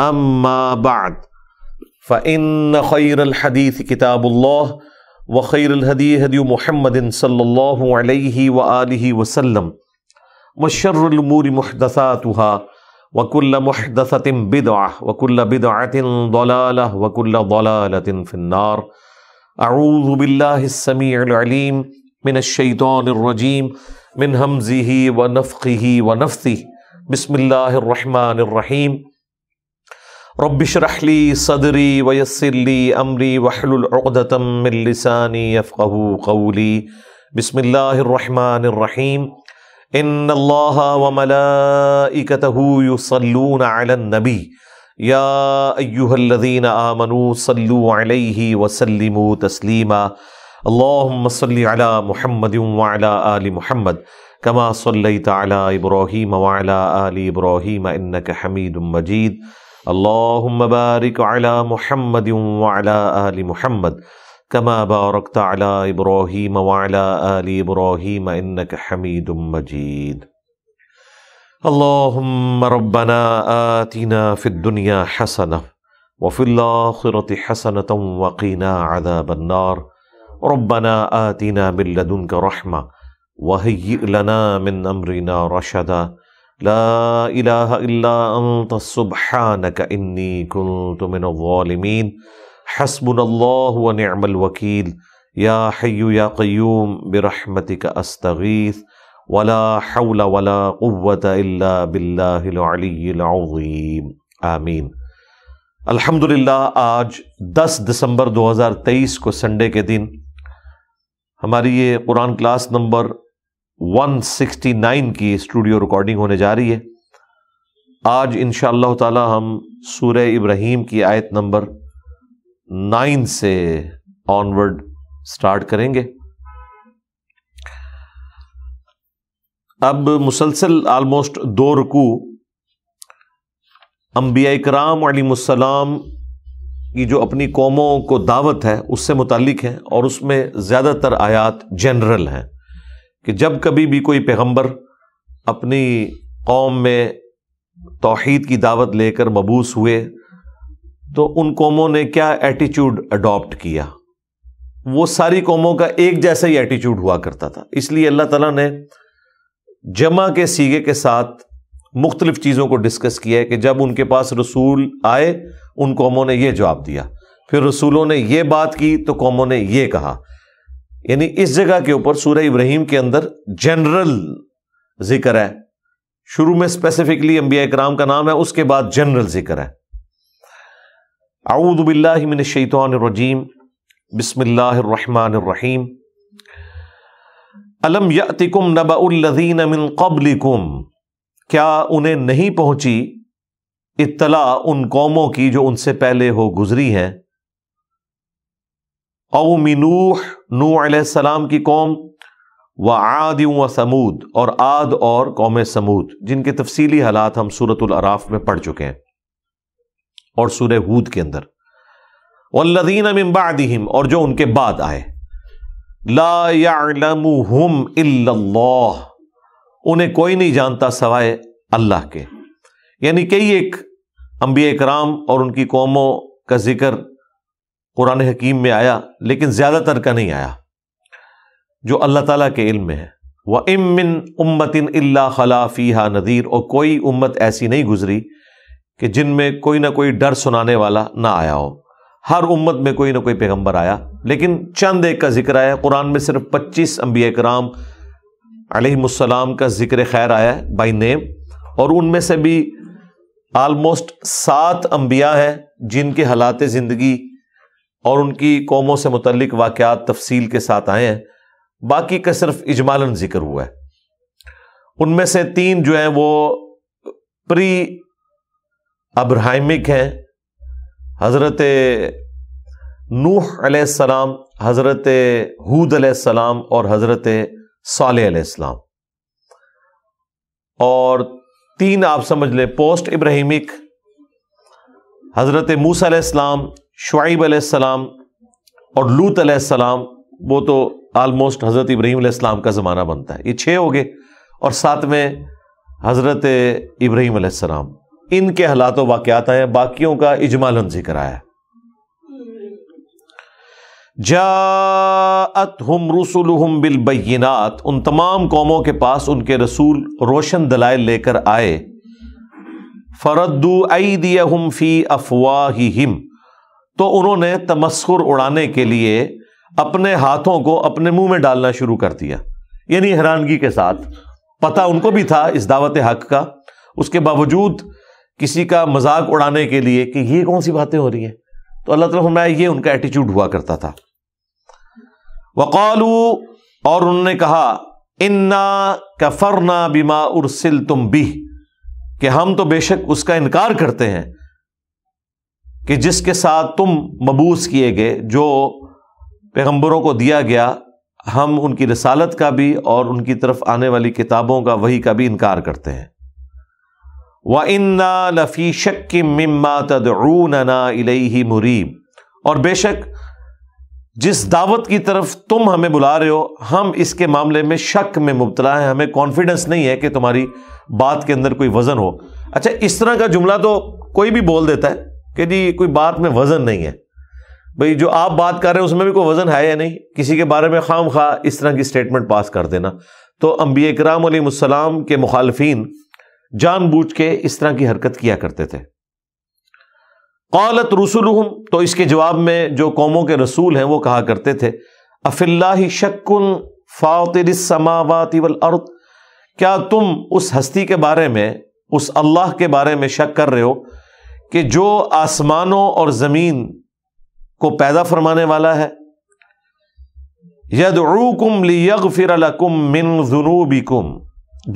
أما بعد فإن خير الحديث كتاب الله وخير الهدي هدي محمد صلى الله عليه وآله وسلم وشر الأمور محدثاتها وكل محدثة بدعة وكل بدعة ضلالة وكل ضلالة في النار أعوذ بالله السميع العليم من الشيطان الرجيم من همزه ونفقه ونفثه بسم الله الرحمن الرحيم رب اشرح لي صدري ويسر لي أمري واحلل عقدة من لساني يفقه قولي بسم الله الرحمن الرحيم إن الله وملائكته يصلون على النبي يا أيها الذين آمنوا صلوا عليه وسلموا تسليما اللهم صل على محمد وعلى آل محمد كما صليت على إبراهيم وعلى آل إبراهيم إنك حميد مجيد اللهم بارك على محمد وعلى آل محمد كما باركت على إبراهيم وعلى آل إبراهيم إنك حميد مجيد اللهم ربنا آتنا في الدنيا حسنة وفي الآخرة حسنة وقنا عذاب النار ربنا آتنا من لدنك رحمة وهيئ لنا من أمرنا رشدا لا إله إلا أنت سبحانك إني كنت من الظالمين حسبنا الله ونعم الوكيل يا حي يا قيوم برحمتك أستغيث ولا حول ولا قوة إلا بالله العلي العظيم آمين الحمد لله آج 10 دسمبر 2023 کو سنڈے کے دن ہماری یہ قرآن کلاس نمبر 169 की studio recording होने जा रही है आज इन ताला हम सूर्य इब्राहिम की आयत नंबर 9 से ऑनवर्ड स्टार्ट करेंगे अब मुसलसल आलमोस्ट दो रुकू अम्बिया कराम अलीसलाम की जो अपनी कौमों को दावत है उससे मुतलिक है और उसमें ज़्यादातर आयात जनरल हैं कि जब कभी भी कोई पैगम्बर अपनी कौम में तोहद की दावत लेकर मबूस हुए तो उन कौमों ने क्या एटीट्यूड अडॉप्ट किया वो सारी कौमों का एक जैसा ही एटीट्यूड हुआ करता था इसलिए अल्लाह तला ने जमा के सीगे के साथ मुख्तलिफ चीज़ों को डिस्कस किया है कि जब उनके पास रसूल आए उन कौमों ने यह जवाब दिया फिर रसूलों ने यह बात की तो कौमों ने यह कहा यानी इस जगह के ऊपर सूर्य इब्राहिम के अंदर जनरल जिक्र है शुरू में स्पेसिफिकली अम्बिया इक्राम का नाम है उसके बाद जनरल जिक्र है आऊदबिल्लामिन शैतानजीम बसमीम अलम यतिकुम नबाउल्लदीन मिन कबलिकुम क्या उन्हें नहीं पहुंची इतला उन कौमों की जो उनसे पहले हो गुजरी हैं औ मिनूह नू सलाम की कौम व आद व समूद और आद और कौम समूद जिनके तफसीली हालात हम सूरत अराफ में पढ़ चुके हैं और सूर हूद के अंदर वल्लदीन अम्बादिम और जो उनके बाद आए ला लाम उन्हें कोई नहीं जानता सवाए अल्लाह के यानी कई एक अम्बिया कराम और उनकी कौमों का जिक्र कुरान हकीम में आया लेकिन ज़्यादातर का नहीं आया जो अल्लाह ताला के इल्म में है वह इमिन उम्मतिन अल्ला खलाफी हा नदीर और कोई उम्मत ऐसी नहीं गुजरी कि जिनमें कोई ना कोई डर सुनाने वाला ना आया हो हर उम्मत में कोई ना कोई पैगम्बर आया लेकिन चंद एक का जिक्र आया कुरान में सिर्फ पच्चीस अम्बिया कराम अलैहिस्सलाम का जिक्र खैर आया है बाई नेम और उनमें से भी आलमोस्ट सात अम्बिया हैं जिनके हालात ज़िंदगी और उनकी कौमों से मुतलिक वाकत तफसील के साथ आए हैं बाकी का सिर्फ इजमालन जिक्र हुआ है उनमें से तीन जो हैं वो प्री अब्राहमिक हैं हज़रत नूह सलाम हज़रत हूद सलाम और हज़रत सालेम और तीन आप समझ लें पोस्ट इब्राहिमिक हज़रत मूसा इस्लाम शुब सलाम और लूत सलाम वो तो आलमोस्ट हज़रत इब्राहिम सलाम का ज़माना बनता है ये छः हो गए और साथ में हज़रत इब्राहिम सलाम इनके हालात वाक़ात आए बाकियों का इजमालन जिक्र आया जात हम रसुल हम बिलबैनात उन तमाम कौमों के पास उनके रसूल रोशन दलाए लेकर आए फरद्दू आई दिया हम फ़ी अफवाहिम तो उन्होंने तमस्कुर उड़ाने के लिए अपने हाथों को अपने मुंह में डालना शुरू कर दिया यानी हैरानगी के साथ पता उनको भी था इस दावत हक का उसके बावजूद किसी का मजाक उड़ाने के लिए कि ये कौन सी बातें हो रही हैं तो अल्लाह तला मैं ये उनका एटीट्यूड हुआ करता था वकालू और उन्होंने कहा इन्ना कफरना बिमा उर्सिल तुम भी कि हम तो बेशक उसका इनकार करते हैं कि जिसके साथ तुम मबूस किए गए जो पैगंबरों को दिया गया हम उनकी रसालत का भी और उनकी तरफ आने वाली किताबों का वही का भी इनकार करते हैं व इन्ना लफ़ी शक ना तदरूनना ही मुरीब और बेशक जिस दावत की तरफ तुम हमें बुला रहे हो हम इसके मामले में शक में मुबतला है हमें कॉन्फिडेंस नहीं है कि तुम्हारी बात के अंदर कोई वज़न हो अच्छा इस तरह का जुमला तो कोई भी बोल देता है कि जी कोई बात में वज़न नहीं है भाई जो आप बात कर रहे हैं उसमें भी कोई वज़न है या नहीं किसी के बारे में खाम खा इस तरह की स्टेटमेंट पास कर देना तो अम्बिया कराम के मुखालफी बूझ के इस तरह की हरकत किया करते थे कौलत रसुलहम तो इसके जवाब में जो कौमों के रसूल हैं वो कहा करते थे अफिल्ला शक्न फ़ातिर समावाति वल अर्द क्या तुम उस हस्ती के बारे में उस अल्लाह के बारे में शक कर रहे हो कि जो आसमानों और ज़मीन को पैदा फरमाने वाला है यद रू कुम लियग फिर लकुम मिन जुनूबिकुम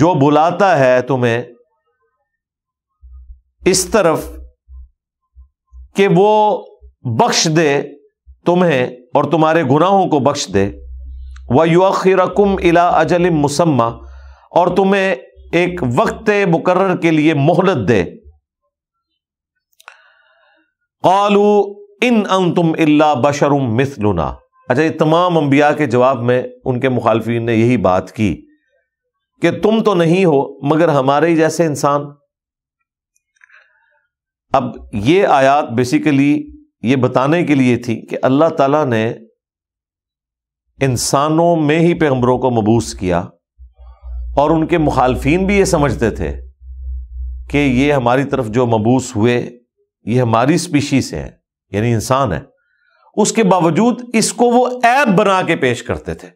जो बुलाता है तुम्हें इस तरफ कि वो बख्श दे तुम्हें और तुम्हारे गुनाहों को बख्श दे व युखिरकुम इला अजलिम मुसम्मा और तुम्हें एक वक्त मुकर के लिए मोहलत दे कालू इन अन तुम अल्ला बशरुम मिसलुना अच्छा ये तमाम अम्बिया के जवाब में उनके मुखालफी ने यही बात की कि तुम तो नहीं हो मगर हमारे ही जैसे इंसान अब ये आयात बेसिकली ये बताने के लिए थी कि अल्लाह तला ने इंसानों में ही पैगम्बरों को मबूस किया और उनके मुखालफी भी ये समझते थे कि ये हमारी तरफ जो मबूस हुए ये हमारी स्पीशी से है यानी इंसान है उसके बावजूद इसको वो ऐप बना के पेश करते थे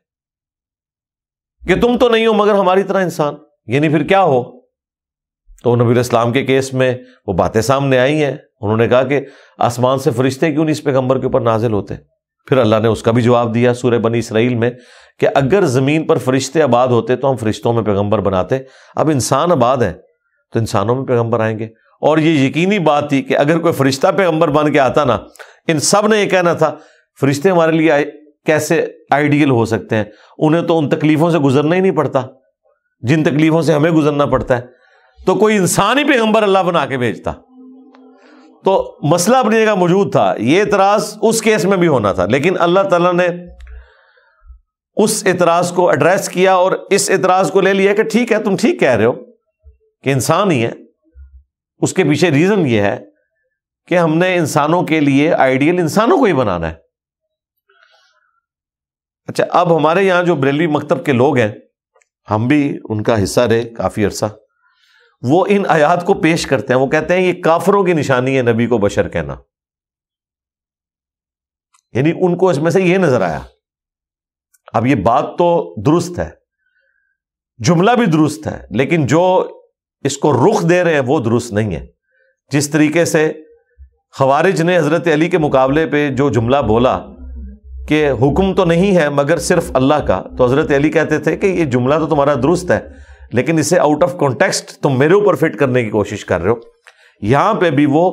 कि तुम तो नहीं हो मगर हमारी तरह इंसान यानी फिर क्या हो तो नबी इस्लाम के केस में वो बातें सामने आई हैं उन्होंने कहा कि आसमान से फरिश्ते क्यों नहीं इस पैगंबर के ऊपर नाजिल होते फिर अल्लाह ने उसका भी जवाब दिया सूर्य बनी इसराइल में कि अगर ज़मीन पर फरिश्ते आबाद होते तो हम फरिश्तों में पैगंबर बनाते अब इंसान आबाद है तो इंसानों में पैगंबर आएंगे और ये यकीनी बात थी कि अगर कोई फरिश्ता पैगंबर बन के आता ना इन सब ने यह कहना था फरिश्ते हमारे लिए कैसे आइडियल हो सकते हैं उन्हें तो उन तकलीफ़ों से गुजरना ही नहीं पड़ता जिन तकलीफ़ों से हमें गुजरना पड़ता है तो कोई इंसान ही पैगंबर अल्लाह बना के भेजता तो मसला अपनी जगह मौजूद था यह एतराज़ उस केस में भी होना था लेकिन अल्लाह तला ने उस एतराज़ को एड्रेस किया और इस एतराज़ को ले लिया कि ठीक है तुम ठीक कह रहे हो कि इंसान ही है उसके पीछे रीजन ये है कि हमने इंसानों के लिए आइडियल इंसानों को ही बनाना है अच्छा अब हमारे यहां जो बरेलवी मकतब के लोग हैं हम भी उनका हिस्सा रहे काफ़ी अरसा वो इन आयात को पेश करते हैं वो कहते हैं ये काफरों की निशानी है नबी को बशर कहना यानी उनको इसमें से ये नजर आया अब ये बात तो दुरुस्त है जुमला भी दुरुस्त है लेकिन जो इसको रुख दे रहे हैं वो दुरुस्त नहीं है जिस तरीके से खवारिज ने हज़रत अली के मुकाबले पे जो जुमला बोला कि हुक्म तो नहीं है मगर सिर्फ अल्लाह का तो हज़रत अली कहते थे कि ये जुमला तो तुम्हारा दुरुस्त है लेकिन इसे आउट ऑफ कॉन्टेक्स्ट तुम मेरे ऊपर फिट करने की कोशिश कर रहे हो यहाँ पे भी वो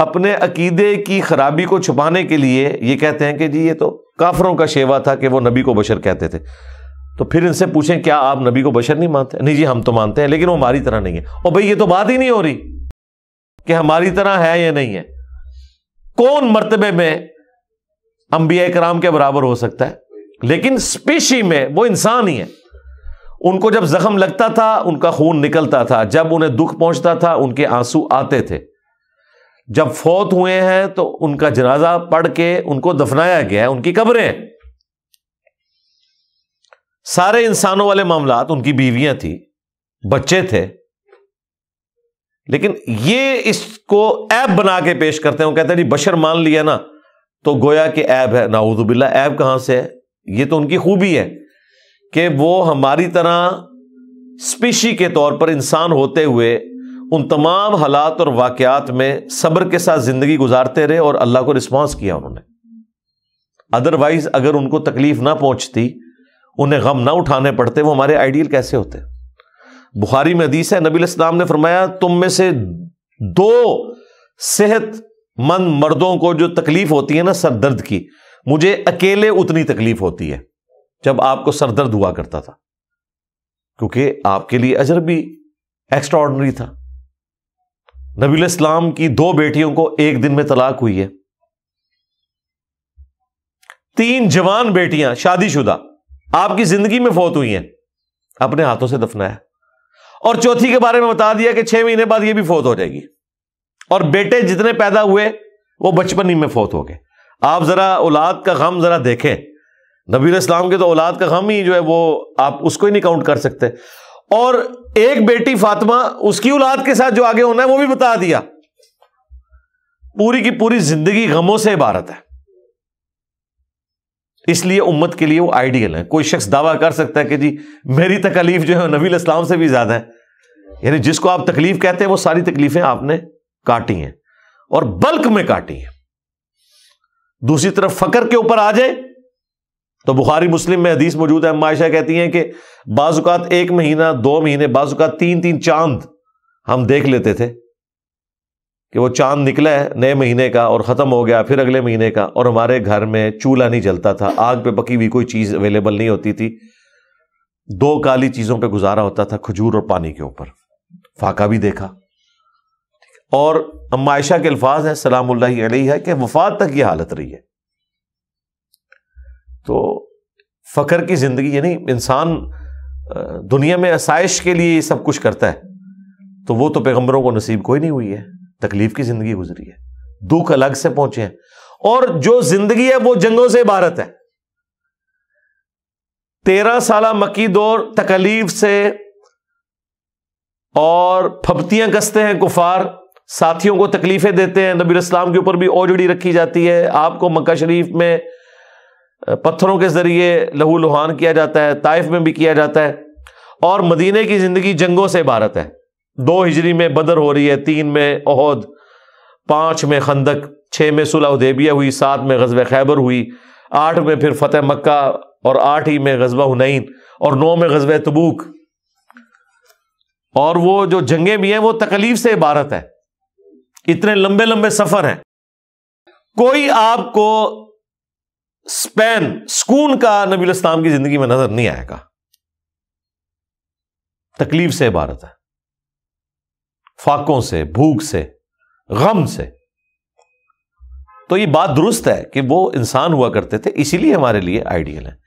अपने अकीदे की खराबी को छुपाने के लिए ये कहते हैं कि जी ये तो काफरों का शेवा था कि वो नबी को बशर कहते थे तो फिर इनसे पूछें क्या आप नबी को बशर नहीं मानते नहीं जी हम तो मानते हैं लेकिन वो हमारी तरह नहीं है और भाई ये तो बात ही नहीं हो रही कि हमारी तरह है या नहीं है कौन मरतबे में अंबिया कराम के बराबर हो सकता है लेकिन स्पेशी में वो इंसान ही है उनको जब जख्म लगता था उनका खून निकलता था जब उन्हें दुख पहुंचता था उनके आंसू आते थे जब फौत हुए हैं तो उनका जनाजा पढ़ के उनको दफनाया गया है उनकी कब्रें सारे इंसानों वाले मामला उनकी बीवियां थी बच्चे थे लेकिन ये इसको ऐप बना के पेश करते हैं वो कहते हैं जी बशर मान लिया ना तो गोया के ऐप है नाउजुबिल्ला ऐप कहां से है ये तो उनकी खूबी है कि वो हमारी तरह स्पीशी के तौर पर इंसान होते हुए उन तमाम हालात और वाकयात में सब्र के साथ जिंदगी गुजारते रहे और अल्लाह को रिस्पॉन्स किया उन्होंने अदरवाइज अगर उनको तकलीफ ना पहुंचती उन्हें गम ना उठाने पड़ते वो हमारे आइडियल कैसे होते बुखारी में हदीस है नबी इस्लाम ने फरमाया तुम में से दो सेहतमंद मर्दों को जो तकलीफ होती है ना सर दर्द की मुझे अकेले उतनी तकलीफ होती है जब आपको सरदर्द हुआ करता था क्योंकि आपके लिए अजर भी एक्स्ट्रा था नबी इस्लाम की दो बेटियों को एक दिन में तलाक हुई है तीन जवान बेटियां शादीशुदा आपकी जिंदगी में फौत हुई है अपने हाथों से दफनाया और चौथी के बारे में बता दिया कि छह महीने बाद ये भी फौत हो जाएगी और बेटे जितने पैदा हुए वो बचपन ही में फौत हो गए आप जरा औलाद का गम जरा देखें नबी इस्लाम के तो औलाद का गम ही जो है वो आप उसको ही नहीं काउंट कर सकते और एक बेटी फातिमा उसकी औलाद के साथ जो आगे होना है वो भी बता दिया पूरी की पूरी जिंदगी गमों से इबारत है इसलिए उम्मत के लिए वो आइडियल है कोई शख्स दावा कर सकता है कि जी मेरी तकलीफ जो है नबी इस्लाम से भी ज्यादा है यानी जिसको आप तकलीफ कहते हैं वो सारी तकलीफें आपने काटी हैं और बल्क में काटी हैं दूसरी तरफ फकर के ऊपर आ जाए तो बुखारी मुस्लिम में हदीस मौजूद है मायशा कहती हैं कि बाजुकात एक महीना दो महीने बाजुकात तीन तीन चांद हम देख लेते थे कि वो चांद निकला है नए महीने का और ख़त्म हो गया फिर अगले महीने का और हमारे घर में चूल्हा नहीं जलता था आग पे पकी हुई कोई चीज़ अवेलेबल नहीं होती थी दो काली चीज़ों पे गुजारा होता था खजूर और पानी के ऊपर फाका भी देखा और अम्मा के अल्फाज हैं सलाम है कि वफात तक ये हालत रही है तो फख्र की ज़िंदगी यानी इंसान दुनिया में आसाइश के लिए सब कुछ करता है तो वो तो पैगम्बरों को नसीब कोई नहीं हुई है तकलीफ की जिंदगी गुजरी है दुख अलग से पहुंचे हैं और जो जिंदगी है वो जंगों से इबारत है तेरह साल मक्की दौर तकलीफ से और फपतियां कसते हैं कुफार साथियों को तकलीफें देते हैं नबी इस्लाम के ऊपर भी ओजड़ी रखी जाती है आपको मक्का शरीफ में पत्थरों के जरिए लहू लुहान किया जाता है ताइफ में भी किया जाता है और मदीने की जिंदगी जंगों से इबारत है दो हिजरी में बदर हो रही है तीन में अहद पांच में खंदक छः में सुलह उदेबिया हुई सात में गजब खैबर हुई आठ में फिर फतेह मक्का और आठ ही में गजबा हुनैन और नौ में गजब तबूक और वो जो जंगे भी हैं वो तकलीफ से इबारत है इतने लंबे लंबे सफर हैं कोई आपको स्पेन सुकून का नबी इस्लाम की जिंदगी में नजर नहीं आएगा तकलीफ से इबारत है फाकों से भूख से गम से तो ये बात दुरुस्त है कि वो इंसान हुआ करते थे इसीलिए हमारे लिए आइडियल है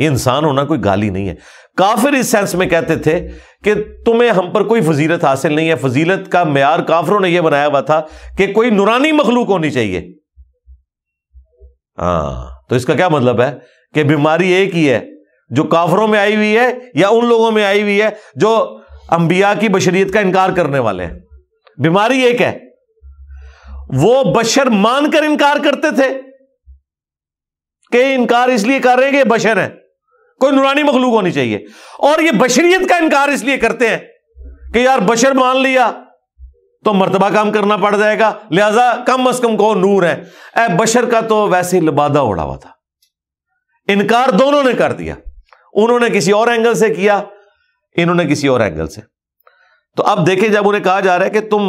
ये इंसान होना कोई गाली नहीं है काफिर इस सेंस में कहते थे कि तुम्हें हम पर कोई फजीलत हासिल नहीं है फजीलत का मैार काफरों ने यह बनाया हुआ था कि कोई नुरानी मखलूक होनी चाहिए हाँ तो इसका क्या मतलब है कि बीमारी एक ही है जो काफरों में आई हुई है या उन लोगों में आई हुई है जो अंबिया की बशरीत का इनकार करने वाले हैं बीमारी एक है वो बशर मानकर इनकार करते थे कि इनकार इसलिए कर रहे हैं कि बशर है कोई नुरानी मखलूक होनी चाहिए और ये बशरीत का इनकार इसलिए करते हैं कि यार बशर मान लिया तो मरतबा काम करना पड़ जाएगा लिहाजा कम अज कम कौन नूर है ए बशर का तो वैसे ही लिबादा उड़ा हुआ था इनकार दोनों ने कर दिया उन्होंने किसी और एंगल से किया इन्होंने किसी और एंगल से तो अब देखें जब उन्हें कहा जा रहा है कि तुम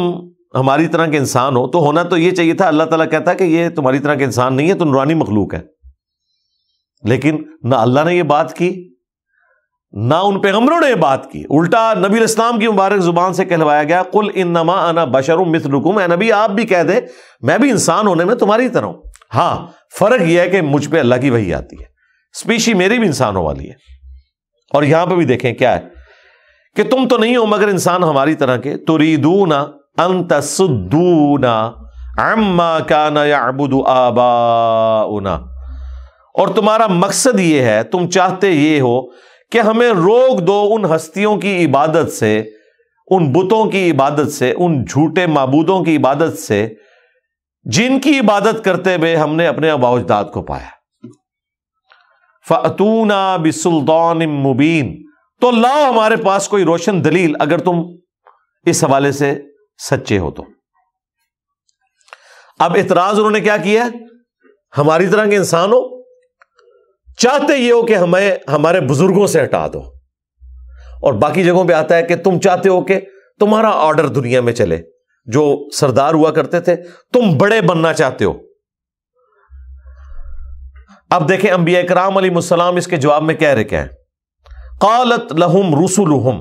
हमारी तरह के इंसान हो तो होना तो ये चाहिए था अल्लाह तला कहता कि ये तुम्हारी तरह के इंसान नहीं है तो नुरानी मखलूक है लेकिन ना अल्लाह ने यह बात की ना उन पैगम्बरों ने यह बात की उल्टा नबी इस्लाम की मुबारक जुबान से कहलवाया गया कुल इन नमा अना बशरुम ए नबी आप भी कह दे मैं भी इंसान होने में तुम्हारी तरह हूं हाँ फर्क यह है कि मुझ पर अल्लाह की वही आती है स्पीशी मेरी भी इंसानों वाली है और यहां पर भी देखें क्या है कि तुम तो नहीं हो मगर इंसान हमारी तरह के तो रीदूना ना अम्मा काना या अब आबाउना और तुम्हारा मकसद ये है तुम चाहते ये हो कि हमें रोक दो उन हस्तियों की इबादत से उन बुतों की इबादत से उन झूठे मबूदों की इबादत से जिनकी इबादत करते हुए हमने अपने अबाउजदाद को पाया फतूना बिसुल्तान मुबीन तो लाओ हमारे पास कोई रोशन दलील अगर तुम इस हवाले से सच्चे हो तो अब इतराज उन्होंने क्या किया हमारी तरह के इंसान हो चाहते ये हो कि हमें हमारे बुजुर्गों से हटा दो और बाकी जगहों पे आता है कि तुम चाहते हो कि तुम्हारा ऑर्डर दुनिया में चले जो सरदार हुआ करते थे तुम बड़े बनना चाहते हो अब देखें अंबिया कराम अली मुसलाम इसके जवाब में कह रहे क्या है कालत लहुम रसुलहुम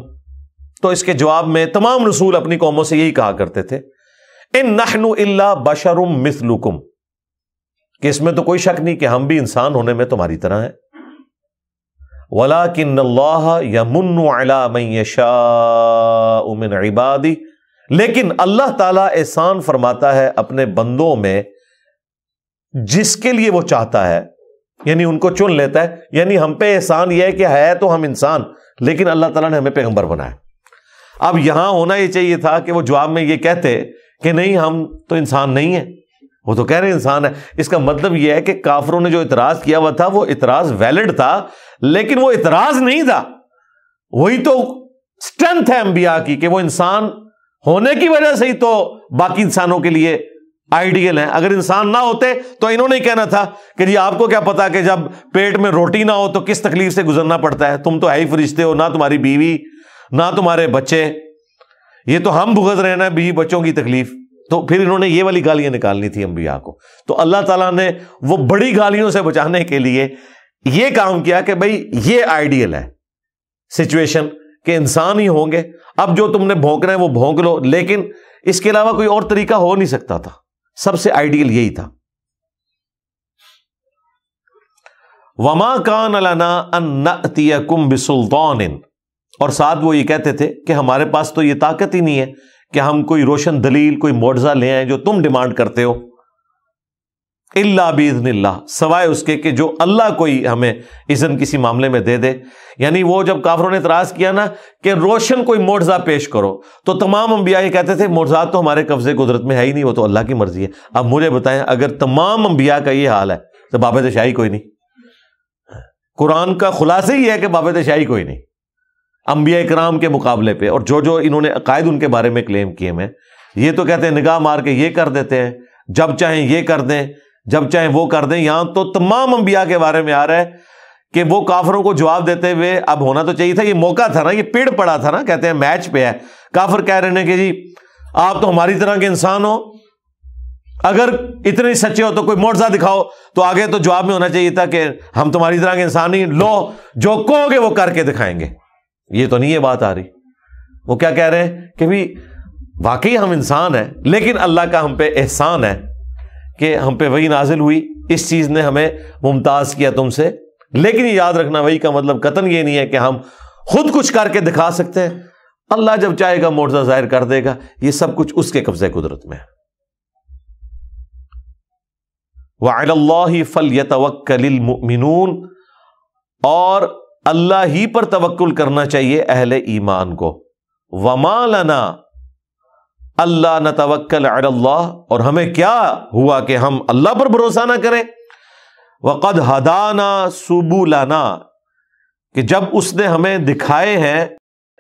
तो इसके जवाब में तमाम रसूल अपनी कौमों से यही कहा करते थे इन नहनु बशरुम मिसलुकुम कि इसमें तो कोई शक नहीं कि हम भी इंसान होने में तुम्हारी तरह हैं वला किन यमुन इबादी लेकिन अल्लाह ताला एहसान फरमाता है अपने बंदों में जिसके लिए वो चाहता है यानी उनको चुन लेता है यानी हम पे एहसान यह है कि है तो हम इंसान लेकिन अल्लाह तला ने हमें पैगंबर बनाया अब यहां होना ये चाहिए था कि वो जवाब में ये कहते कि नहीं हम तो इंसान नहीं है वो तो कह रहे इंसान है इसका मतलब यह है कि काफरों ने जो इतराज किया हुआ था वो इतराज वैलिड था लेकिन वो इतराज नहीं था वही तो स्ट्रेंथ है अंबिया की कि वो इंसान होने की वजह से ही तो बाकी इंसानों के लिए आइडियल हैं अगर इंसान ना होते तो इन्होंने कहना था कि जी आपको क्या पता कि जब पेट में रोटी ना हो तो किस तकलीफ से गुजरना पड़ता है तुम तो है ही फरिश्ते हो ना तुम्हारी बीवी ना तुम्हारे बच्चे ये तो हम भुगत रहे ना बीवी बच्चों की तकलीफ तो फिर इन्होंने ये वाली गालियां निकालनी थी अम्बिया को तो अल्लाह तला ने वो बड़ी गालियों से बचाने के लिए ये काम किया कि भाई ये आइडियल है सिचुएशन के इंसान ही होंगे अब जो तुमने भोंकना है वो भोंक लो लेकिन इसके अलावा कोई और तरीका हो नहीं सकता था सबसे आइडियल यही था वमा कान अलाना अन्नतिया कुंभ सुल्तान और साथ वो ये कहते थे कि हमारे पास तो ये ताकत ही नहीं है कि हम कोई रोशन दलील कोई मुआवजा ले आए जो तुम डिमांड करते हो इल्ला बीजनिल्ला सवाए उसके कि जो अल्लाह कोई हमें इज़न किसी मामले में दे दे यानी वो जब काफरों ने इतराज़ किया ना कि रोशन कोई मोर्जा पेश करो तो तमाम अंबिया ये कहते थे मोर्जा तो हमारे कब्ज़े कुदरत में है ही नहीं वो तो अल्लाह की मर्ज़ी है अब मुझे बताएं अगर तमाम अंबिया का ये हाल है तो बाबा दशाही कोई नहीं कुरान का खुलासा ही है कि बाबा दशाही कोई नहीं अंबिया कराम के मुकाबले पर और जो जो इन्होंने अकायद उनके बारे में क्लेम किए हैं ये तो कहते हैं निगाह मार के ये कर देते हैं जब चाहें ये कर दें जब चाहे वो कर दें यहां तो तमाम अंबिया के बारे में आ रहा है कि वो काफरों को जवाब देते हुए अब होना तो चाहिए था ये मौका था ना ये पेड़ पड़ा था ना कहते हैं मैच पे है काफर कह रहे हैं कि जी आप तो हमारी तरह के इंसान हो अगर इतने सच्चे हो तो कोई मोर्जा दिखाओ तो आगे तो जवाब में होना चाहिए था कि हम तुम्हारी तरह के इंसान ही लो जो कहोगे वो करके दिखाएंगे ये तो नहीं ये बात आ रही वो क्या कह रहे हैं कि भाई वाकई हम इंसान हैं लेकिन अल्लाह का हम पे एहसान है कि हम पे वही नाजिल हुई इस चीज़ ने हमें मुमताज़ किया तुमसे लेकिन याद रखना वही का मतलब कतन ये नहीं है कि हम खुद कुछ करके दिखा सकते हैं अल्लाह जब चाहेगा मोर्जा जाहिर कर देगा ये सब कुछ उसके कब्जे कुदरत में है वाह फल मिनून और अल्लाह ही पर तवक्ल करना चाहिए अहले ईमान को वमा अल्लाह न तवक्ल अल्लाह और हमें क्या हुआ कि हम अल्लाह पर भरोसा ना करें वक़द हदाना सुबुलाना कि जब उसने हमें दिखाए हैं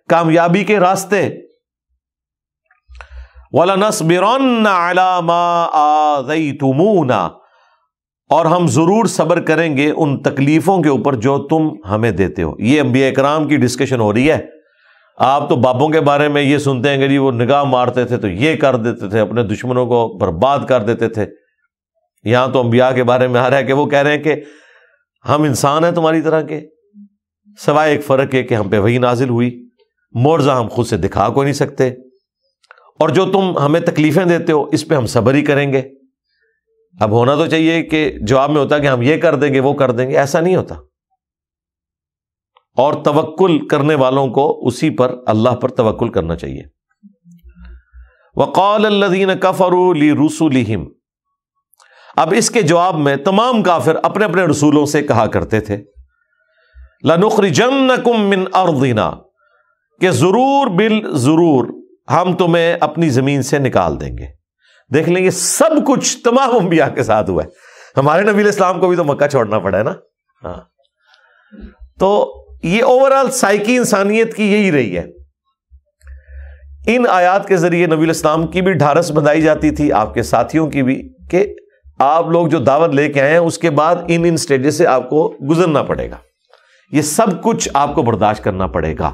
कामयाबी के रास्ते वाला ना और हम जरूर सबर करेंगे उन तकलीफों के ऊपर जो तुम हमें देते हो ये अम्बिया कराम की डिस्कशन हो रही है आप तो बापों के बारे में ये सुनते हैं कि जी वो निगाह मारते थे तो ये कर देते थे अपने दुश्मनों को बर्बाद कर देते थे यहां तो अम्बिया के बारे में आ रहा है कि वो कह रहे हैं कि हम इंसान हैं तुम्हारी तरह के सवाए एक फ़र्क है कि हम पे वही नाजिल हुई मोर्जा हम खुद से दिखा को नहीं सकते और जो तुम हमें तकलीफ़ें देते हो इस पर हम सब्र ही करेंगे अब होना तो चाहिए कि जवाब में होता कि हम ये कर देंगे वो कर देंगे ऐसा नहीं होता और तवक्ल करने वालों को उसी पर अल्लाह पर तवक्ल करना चाहिए वक़ालदीन कफरूली रसूलिम अब इसके जवाब में तमाम काफिर अपने अपने रसूलों से कहा करते थे लनुखरी जन्नकुम मिन अर्दीना के ज़रूर बिल ज़रूर हम तुम्हें अपनी ज़मीन से निकाल देंगे देख लेंगे सब कुछ तमाम अंबिया के साथ हुआ है हमारे नबी इस्लाम को भी तो मक्का छोड़ना पड़ा है ना हाँ तो ये ओवरऑल साइकी इंसानियत की यही रही है इन आयात के जरिए नबी इस्लाम की भी ढारस बधाई जाती थी आपके साथियों की भी कि आप लोग जो दावत लेके आए हैं उसके बाद इन इन स्टेज से आपको गुजरना पड़ेगा ये सब कुछ आपको बर्दाश्त करना पड़ेगा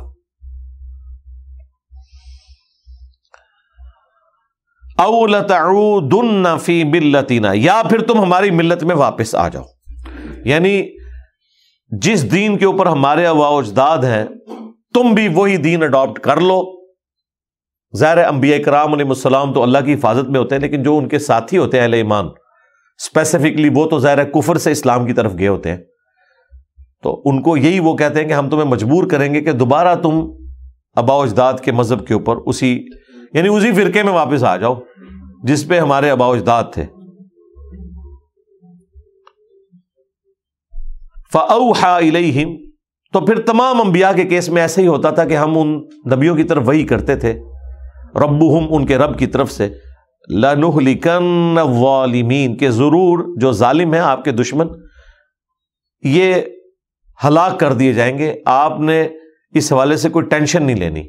अवलतुन्नफी मिलतना या फिर तुम हमारी मिल्लत में वापस आ जाओ यानी जिस दीन के ऊपर हमारे अबा अजदाद हैं तुम भी वही दीन अडॉप्ट कर लो जहर अम्बिया कराम तो अल्लाह की हिफाजत में होते हैं लेकिन जो उनके साथी होते हैं अहल ईमान स्पेसिफिकली वो तो जहर कुफर से इस्लाम की तरफ गए होते हैं तो उनको यही वो कहते हैं कि हम तुम्हें मजबूर करेंगे कि दोबारा तुम अबा अजदाद के मज़हब के ऊपर उसी यानी उसी फ़िरके में वापस आ जाओ जिसपे हमारे अबा अजदाद थे फ़ाउहा इलेहिम तो फिर तमाम अम्बिया के केस में ऐसे ही होता था कि हम उन नबियों की तरफ वही करते थे रब्बू हम उनके रब की तरफ से लनिकन वालिमीन के ज़रूर जो ालिम है आपके दुश्मन ये हलाक कर दिए जाएंगे आपने इस हवाले से कोई टेंशन नहीं लेनी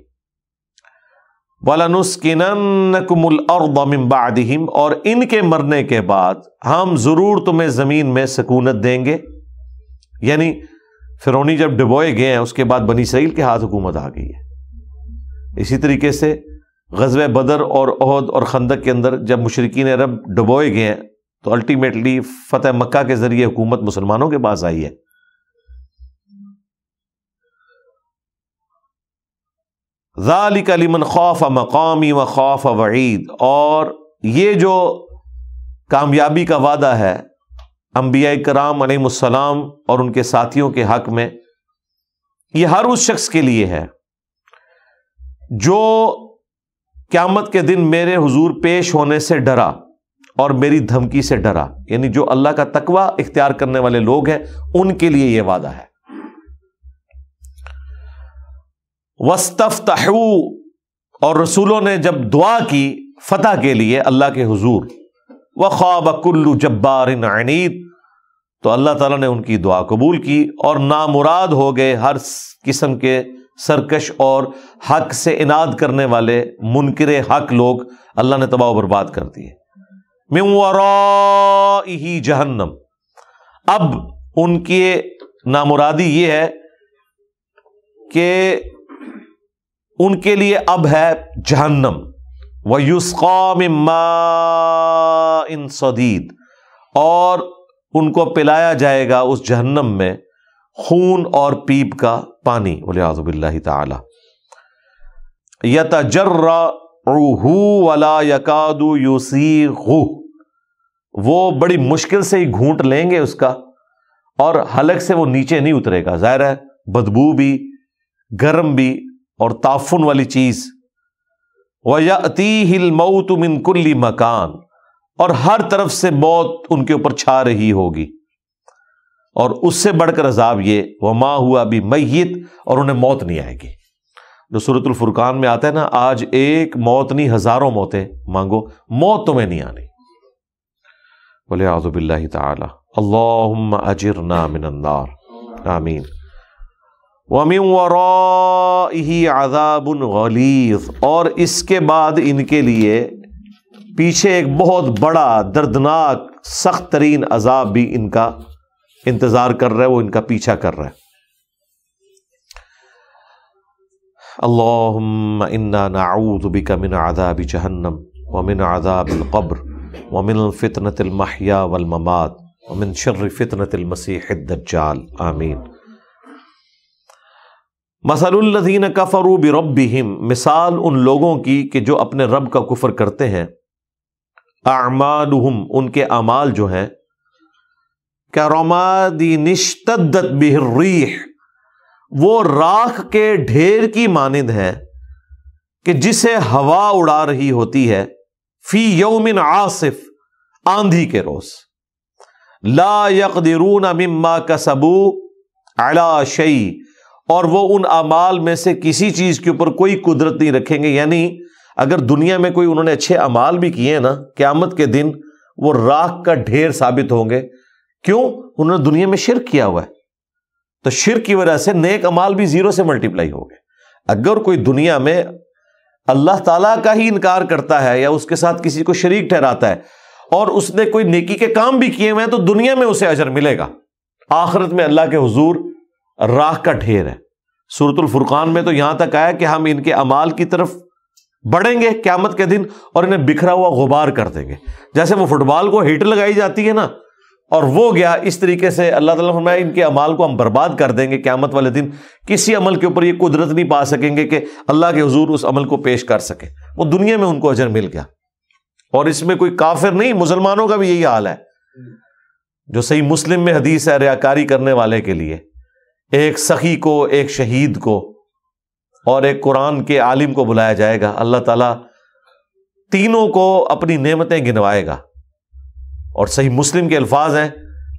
वालानुस्किनकुमबादिम और इनके मरने के बाद हम ज़रूर तुम्हें ज़मीन में सकूनत देंगे यानी फिरौनी जब डिबोए गए हैं उसके बाद बनी सईल के हाथ हुकूमत आ गई है इसी तरीके से गजब बदर और अहद और खंदक के अंदर जब मुशरकिन अरब डुबोए गए हैं तो अल्टीमेटली फतेह मक्का के जरिए हुकूमत मुसलमानों के पास आई है ज़ालिक अलीमन खौफ मकामी व खौफ वईद और ये जो कामयाबी का वादा है अम्बिया कराम अलैहिस्सलाम और उनके साथियों के हक में यह हर उस शख्स के लिए है जो क्यामत के दिन मेरे हुजूर पेश होने से डरा और मेरी धमकी से डरा यानी जो अल्लाह का तकवा इख्तियार करने वाले लोग हैं उनके लिए यह वादा है वस्तफ तहू और रसूलों ने जब दुआ की फतह के लिए अल्लाह के हुजूर व ख्वाब कुल्लू जब्बार अनीद तो अल्लाह ताला ने उनकी दुआ कबूल की और नामुराद हो गए हर किस्म के सरकश और हक से इनाद करने वाले मुनकरे हक लोग अल्लाह ने तबाह बर्बाद कर दिए ही जहन्नम अब उनकी नामुरादी ये है कि उनके लिए अब है जहन्नम व युस्का इन सदीद और उनको पिलाया जाएगा उस जहन्नम में खून और पीप का पानी वलियाज़बिल्ला ताला यतजर्राहू वला यकादू यूसी वो बड़ी मुश्किल से ही घूंट लेंगे उसका और हलक से वो नीचे नहीं उतरेगा ज़ाहिर है बदबू भी गर्म भी और ताफुन वाली चीज़ वयाती हिल मऊत मिनकुल्ली मकान और हर तरफ से मौत उनके ऊपर छा रही होगी और उससे बढ़कर अजाब ये व माँ हुआ भी मैत और उन्हें मौत नहीं आएगी जो सूरतुल में आता है ना आज एक मौत नहीं हजारों मौतें मांगो मौत तुम्हें नहीं आनी बोले आजुबिल्ला तला अल्लाह अजर नामिनंदार आमीन वमिन वराही आज़ाबन गलीज और इसके बाद इनके लिए पीछे एक बहुत बड़ा दर्दनाक सख्त तरीन अजाब भी इनका इंतज़ार कर रहा है वो इनका पीछा कर रहा है अल्लाम इन्ना नाऊदबिका मिन आदाब जहन्नम वमिन आदाबलकब्र वमिन फ़ितनतमहिया वलममात वमिन शर्र फ़ितनतमसीहदजाल आमीन मसलुल्लजीन कफ़रू बिरबिहिम मिसाल उन लोगों की कि जो अपने रब का कुफर करते हैं आमालहम उनके अमाल जो हैं करमादिनशत बिहरीह वो राख के ढेर की मानद है कि जिसे हवा उड़ा रही होती है फी यौमिन आसिफ आंधी के रोज ला यकदरून मिम्मा कसबू अला शई और वो उन अमाल में से किसी चीज़ के ऊपर कोई कुदरत नहीं रखेंगे यानी अगर दुनिया में कोई उन्होंने अच्छे अमाल भी किए ना क़्यामत के दिन वो राख का ढेर साबित होंगे क्यों उन्होंने दुनिया में शिर किया हुआ है तो शिर की वजह से नेक अमाल भी ज़ीरो से मल्टीप्लाई हो गए अगर कोई दुनिया में अल्लाह ताला का ही इनकार करता है या उसके साथ किसी को शरीक ठहराता है और उसने कोई नेकी के काम भी किए हुए हैं तो दुनिया में उसे अजर मिलेगा आखिरत में अल्लाह के हजूर राह का ढेर है सूरतुल फुरकान में तो यहां तक आया कि हम इनके अमाल की तरफ बढ़ेंगे क्यामत के दिन और इन्हें बिखरा हुआ गुबार कर देंगे जैसे वो फुटबॉल को हीट लगाई जाती है ना और वो गया इस तरीके से अल्लाह ताला फरमाया इनके अमाल को हम बर्बाद कर देंगे क्यामत वाले दिन किसी अमल के ऊपर ये कुदरत नहीं पा सकेंगे कि अल्लाह के हजूर उस अमल को पेश कर सके वो दुनिया में उनको अजर मिल गया और इसमें कोई काफिर नहीं मुसलमानों का भी यही हाल है जो सही मुस्लिम में हदीस है रियाकारी करने वाले के लिए एक सखी को एक शहीद को और एक कुरान के आलिम को बुलाया जाएगा अल्लाह ताला तीनों को अपनी नेमतें गिनवाएगा और सही मुस्लिम के अल्फाज हैं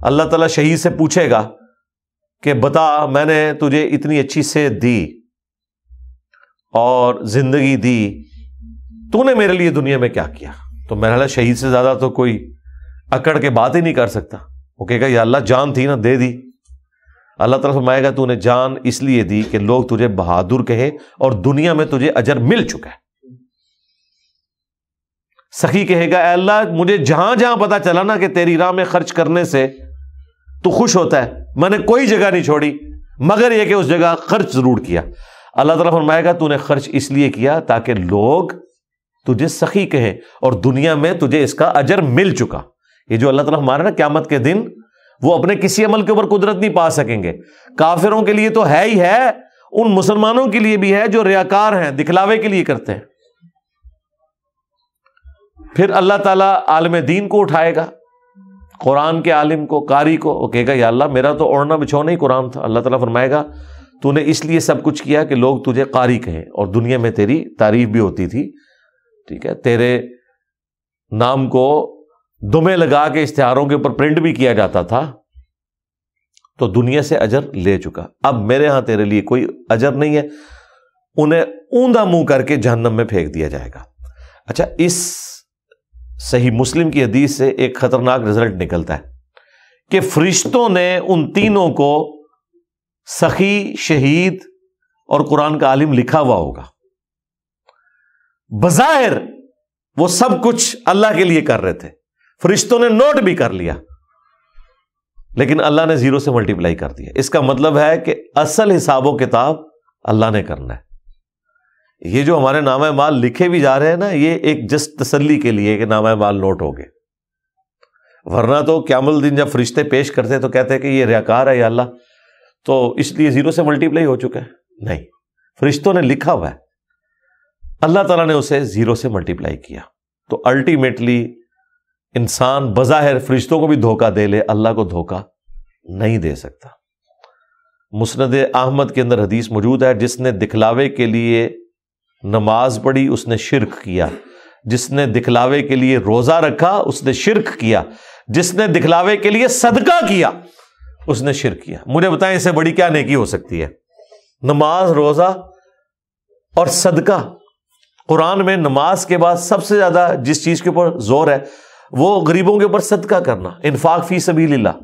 अल्लाह ताला शहीद से पूछेगा कि बता मैंने तुझे इतनी अच्छी से दी और जिंदगी दी तूने मेरे लिए दुनिया में क्या किया तो मेरा ख्याल शहीद से ज्यादा तो कोई अकड़ के बात ही नहीं कर सकता वो कहेगा या अल्लाह जान थी ना दे दी अल्लाह तला फरमाएगा तूने जान इसलिए दी कि लोग तुझे बहादुर कहें और दुनिया में तुझे अजर मिल चुका है सखी कहेगा अल्लाह मुझे जहां जहां पता चला ना कि तेरी राह में खर्च करने से तू खुश होता है मैंने कोई जगह नहीं छोड़ी मगर यह कि उस जगह खर्च जरूर किया अल्लाह तला फरमाएगा तूने खर्च इसलिए किया ताकि लोग तुझे सखी कहें और दुनिया में तुझे इसका अजर मिल चुका ये जो अल्लाह तला हमारा ना क्यामत के दिन वो अपने किसी अमल के ऊपर कुदरत नहीं पा सकेंगे काफिरों के लिए तो है ही है उन मुसलमानों के लिए भी है जो रियाकार हैं दिखलावे के लिए करते हैं फिर अल्लाह ताला आलम दीन को उठाएगा कुरान के आलिम को कारी को वो कहेगा या अल्लाह मेरा तो ओढ़ना बिछोना नहीं कुरान था अल्लाह ताला फरमाएगा तूने इसलिए सब कुछ किया कि लोग तुझे कारी कहें और दुनिया में तेरी तारीफ भी होती थी ठीक है तेरे नाम को दुमे लगा के इश्तहारों के ऊपर प्रिंट भी किया जाता था तो दुनिया से अजर ले चुका अब मेरे यहां तेरे लिए कोई अजर नहीं है उन्हें ऊंधा मुंह करके जहन्नम में फेंक दिया जाएगा अच्छा इस सही मुस्लिम की हदीस से एक खतरनाक रिजल्ट निकलता है कि फरिश्तों ने उन तीनों को सखी शहीद और कुरान का आलिम लिखा हुआ होगा बज़ाहिर वो सब कुछ अल्लाह के लिए कर रहे थे फरिश्तों ने नोट भी कर लिया लेकिन अल्लाह ने जीरो से मल्टीप्लाई कर दिया इसका मतलब है कि असल हिसाब किताब अल्लाह ने करना है ये जो हमारे नाम माल लिखे भी जा रहे हैं ना ये एक जस्ट तसली के लिए कि नामा माल नोट हो गए वरना तो क्यामल दिन जब फरिश्ते पेश करते तो कहते हैं कि ये रेकार है या अल्लाह तो इसलिए जीरो से मल्टीप्लाई हो चुका है नहीं फरिश्तों ने लिखा हुआ है अल्लाह तला ने उसे जीरो से मल्टीप्लाई किया तो अल्टीमेटली इंसान बज़ाहिर फरिश्तों को भी धोखा दे ले अल्लाह को धोखा नहीं दे सकता मुस्ंद अहमद के अंदर हदीस मौजूद है जिसने दिखलावे के लिए नमाज पढ़ी उसने शिरक किया जिसने दिखलावे के लिए रोज़ा रखा उसने शिरक किया जिसने दिखलावे के लिए सदका किया उसने शिरक किया मुझे बताएं इससे बड़ी क्या नेकी हो सकती है नमाज रोज़ा और सदका कुरान में नमाज के बाद सबसे ज़्यादा जिस चीज़ के ऊपर जोर है वो गरीबों के ऊपर सदका करना इन्फाक फी सभी लीला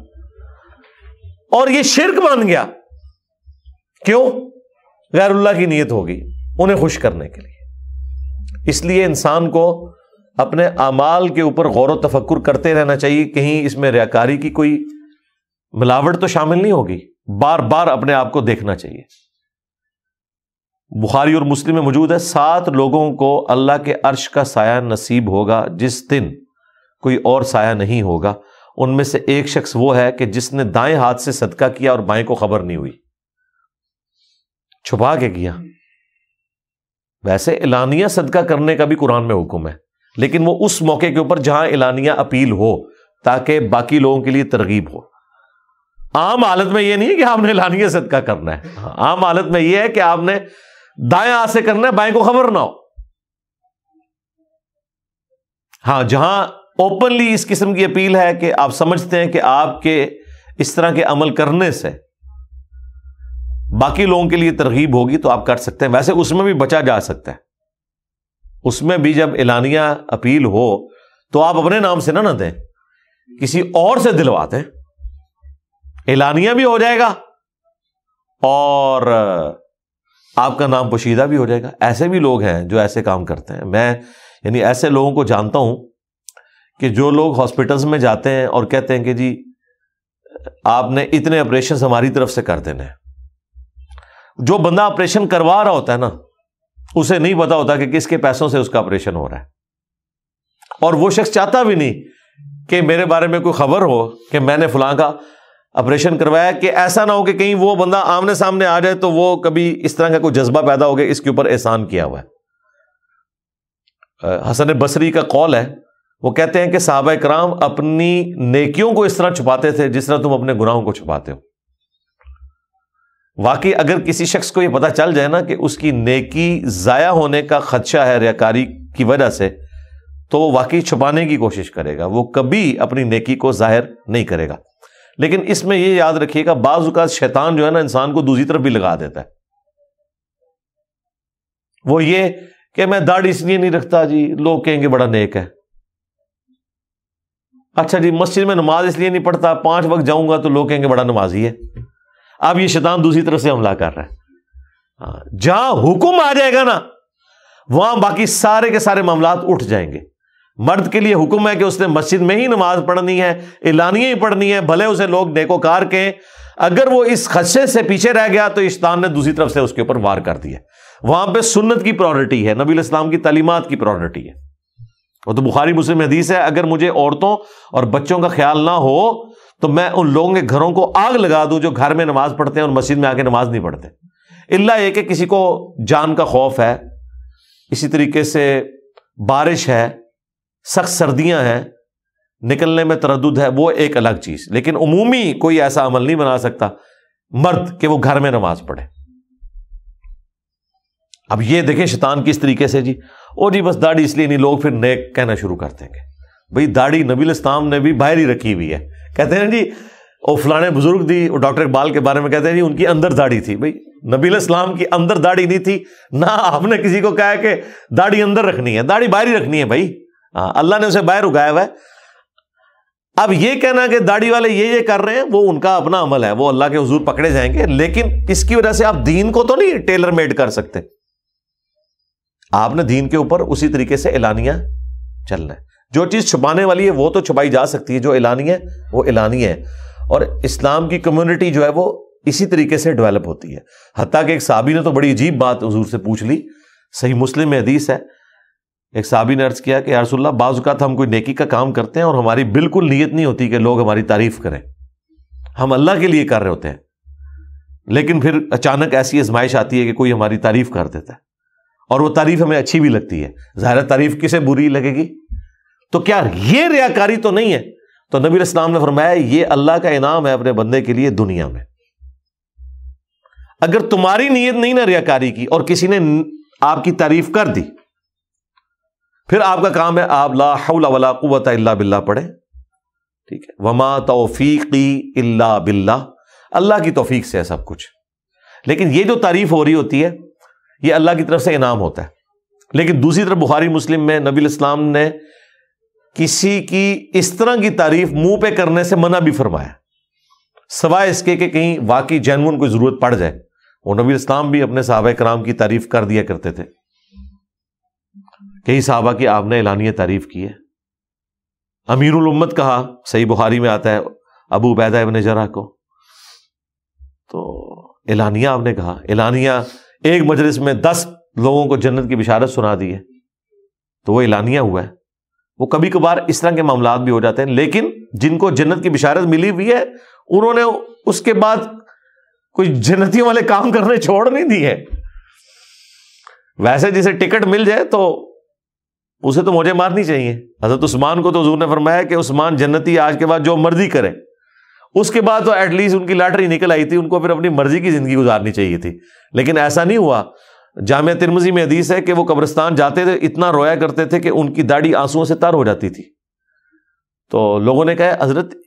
और ये शिरक बन गया क्यों गैरुल्ला की नीयत होगी उन्हें खुश करने के लिए इसलिए इंसान को अपने अमाल के ऊपर गौर व तफक्र करते रहना चाहिए कहीं इसमें रियाकारी की कोई मिलावट तो शामिल नहीं होगी बार बार अपने आप को देखना चाहिए बुखारी और मुस्लिम में मौजूद है सात लोगों को अल्लाह के अर्श का साया नसीब होगा जिस दिन कोई और साया नहीं होगा उनमें से एक शख्स वो है कि जिसने दाएं हाथ से सदका किया और बाएं को खबर नहीं हुई छुपा के किया वैसे एलानिया सदका करने का भी कुरान में हुक्म है लेकिन वो उस मौके के ऊपर जहां एलानिया अपील हो ताकि बाकी लोगों के लिए तरगीब हो आम हालत में ये नहीं है कि आपने एलानिया सदका करना है हाँ, आम हालत में यह है कि आपने दाएं हाथ से करना है बाएं को खबर ना हो हाँ जहां ओपनली इस किस्म की अपील है कि आप समझते हैं कि आपके इस तरह के अमल करने से बाकी लोगों के लिए तरगीब होगी तो आप कर सकते हैं वैसे उसमें भी बचा जा सकता है उसमें भी जब एलानिया अपील हो तो आप अपने नाम से ना ना दें किसी और से दिलवा दें एलानिया भी हो जाएगा और आपका नाम पोशीदा भी हो जाएगा ऐसे भी लोग हैं जो ऐसे काम करते हैं मैं यानी ऐसे लोगों को जानता हूं कि जो लोग हॉस्पिटल्स में जाते हैं और कहते हैं कि जी आपने इतने ऑपरेशन हमारी तरफ से कर देने जो बंदा ऑपरेशन करवा रहा होता है ना उसे नहीं पता होता कि किसके पैसों से उसका ऑपरेशन हो रहा है और वो शख्स चाहता भी नहीं कि मेरे बारे में कोई खबर हो कि मैंने फलां का ऑपरेशन करवाया कि ऐसा ना हो कि कहीं वो बंदा आमने सामने आ जाए तो वो कभी इस तरह का कोई जज्बा पैदा हो गया इसके ऊपर एहसान किया हुआ है हसन बसरी का कॉल है वो कहते हैं कि साहब कराम अपनी नेकियों को इस तरह छुपाते थे जिस तरह तुम अपने गुनाहों को छुपाते हो वाकई अगर किसी शख्स को यह पता चल जाए ना कि उसकी नेकी ज़ाया होने का खदशा है रियाकारी की वजह से तो वो वाकई छुपाने की कोशिश करेगा वो कभी अपनी नेकी को जाहिर नहीं करेगा लेकिन इसमें यह याद रखिएगा बाज़ात शैतान जो है ना इंसान को दूसरी तरफ भी लगा देता है वो ये कि मैं दाढ़ी इसलिए नहीं रखता जी लोग कहेंगे बड़ा नेक है अच्छा जी मस्जिद में नमाज इसलिए नहीं पढ़ता पांच वक्त जाऊंगा तो लोग कहेंगे बड़ा नमाजी है अब ये शैतान दूसरी तरफ से हमला कर रहा है हाँ, जहां हुक्म आ जाएगा ना वहां बाकी सारे के सारे मामला उठ जाएंगे मर्द के लिए हुक्म है कि उसने मस्जिद में ही नमाज पढ़नी है एलानिया ही पढ़नी है भले उसे लोग नेकोकार के अगर वो इस खदशे से पीछे रह गया तो इश्तान ने दूसरी तरफ से उसके ऊपर वार कर दिया वहां पे सुन्नत की प्रायोरिटी है नबी इस्लाम की तलीमत की प्रायोरिटी है वो तो बुखारी मुस्लिम हदीस है अगर मुझे औरतों और बच्चों का ख्याल ना हो तो मैं उन लोगों के घरों को आग लगा दूं जो घर में नमाज पढ़ते हैं और मस्जिद में आके नमाज नहीं पढ़ते इल्ला ये कि किसी को जान का खौफ है इसी तरीके से बारिश है सख्त सर्दियां हैं निकलने में तरद है वो एक अलग चीज़ लेकिन उमूमी कोई ऐसा अमल नहीं बना सकता मर्द कि वो घर में नमाज पढ़े अब ये देखें शैतान किस तरीके से जी ओ जी बस दाढ़ी इसलिए नहीं लोग फिर नए कहना शुरू कर देंगे भाई दाढ़ी नबील इस्लाम ने भी बाहर ही रखी हुई है कहते हैं जी वो फलाने बुजुर्ग दी और डॉक्टर इकबाल के बारे में कहते हैं जी उनकी अंदर दाढ़ी थी भाई नबील इस्लाम की अंदर दाढ़ी नहीं थी ना आपने किसी को कहा कि दाढ़ी अंदर रखनी है दाढ़ी बाहर ही रखनी है भाई हाँ अल्लाह ने उसे बाहर उगाया हुआ है अब ये कहना कि दाढ़ी वाले ये ये कर रहे हैं वो उनका अपना अमल है वो अल्लाह के हजूर पकड़े जाएंगे लेकिन इसकी वजह से आप दीन को तो नहीं टेलर मेड कर सकते आपने दीन के ऊपर उसी तरीके से एलानिया चलना है जो चीज़ छुपाने वाली है वो तो छुपाई जा सकती है जो एलानी है वो एलानी है और इस्लाम की कम्युनिटी जो है वो इसी तरीके से डेवलप होती है हती कि एक साबी ने तो बड़ी अजीब बात हजूर से पूछ ली सही मुस्लिम हदीस है एक साबी ने अर्ज़ किया कि यारसोल्ला बाज़ात तो हम कोई नेकी का काम करते हैं और हमारी बिल्कुल नीयत नहीं होती कि लोग हमारी तारीफ़ करें हम अल्लाह के लिए कर रहे होते हैं लेकिन फिर अचानक ऐसी आजमाइश आती है कि कोई हमारी तारीफ़ कर देता है और वो तारीफ हमें अच्छी भी लगती है ज़ाहिर तारीफ किसे बुरी लगेगी तो क्या ये रियाकारी तो नहीं है तो नबी इस्लाम ने फरमाया ये अल्लाह का इनाम है अपने बंदे के लिए दुनिया में अगर तुम्हारी नीयत नहीं ना रियाकारी की और किसी ने आपकी तारीफ कर दी फिर आपका काम है आप ला हौला कुत अल्ला बिल्ला पढ़े ठीक है वमा तोफीकी अल्ला बिल्ला अल्लाह की तोफीक से है सब कुछ लेकिन ये जो तारीफ हो रही होती है ये अल्लाह की तरफ से इनाम होता है लेकिन दूसरी तरफ बुखारी मुस्लिम में नबी इस्लाम ने किसी की इस तरह की तारीफ मुंह पे करने से मना भी फरमाया सवाए इसके कि कहीं वाकई जैन को जरूरत पड़ जाए वो नबी इस्लाम भी अपने साहब कराम की तारीफ कर दिया करते थे कई साहबा की आपने एलानिया तारीफ की है अमीर उम्मत कहा सही बुखारी में आता है अबू बैदा इबन जरा को तो एलानिया आपने कहा एलानिया एक मजलिस में दस लोगों को जन्नत की बिशारत सुना दी है तो वो ऐलानिया हुआ है वो कभी कभार इस तरह के मामला भी हो जाते हैं लेकिन जिनको जन्नत की बिशारत मिली हुई है उन्होंने उसके बाद कोई जन्नतियों वाले काम करने छोड़ नहीं दिए वैसे जिसे टिकट मिल जाए तो उसे तो मुझे मारनी चाहिए हजरत उस्मान को तो हजूर ने फरमाया कि उस्मान जन्नती आज के बाद जो मर्जी करे उसके बाद तो एटलीस्ट उनकी लॉटरी निकल आई थी उनको फिर अपनी मर्जी की जिंदगी गुजारनी चाहिए थी लेकिन ऐसा नहीं हुआ जाम तिरमजी में हदीस है कि वो कब्रस्तान जाते थे इतना रोया करते थे कि उनकी दाढ़ी आंसुओं से तर हो जाती थी तो लोगों ने कहा हजरत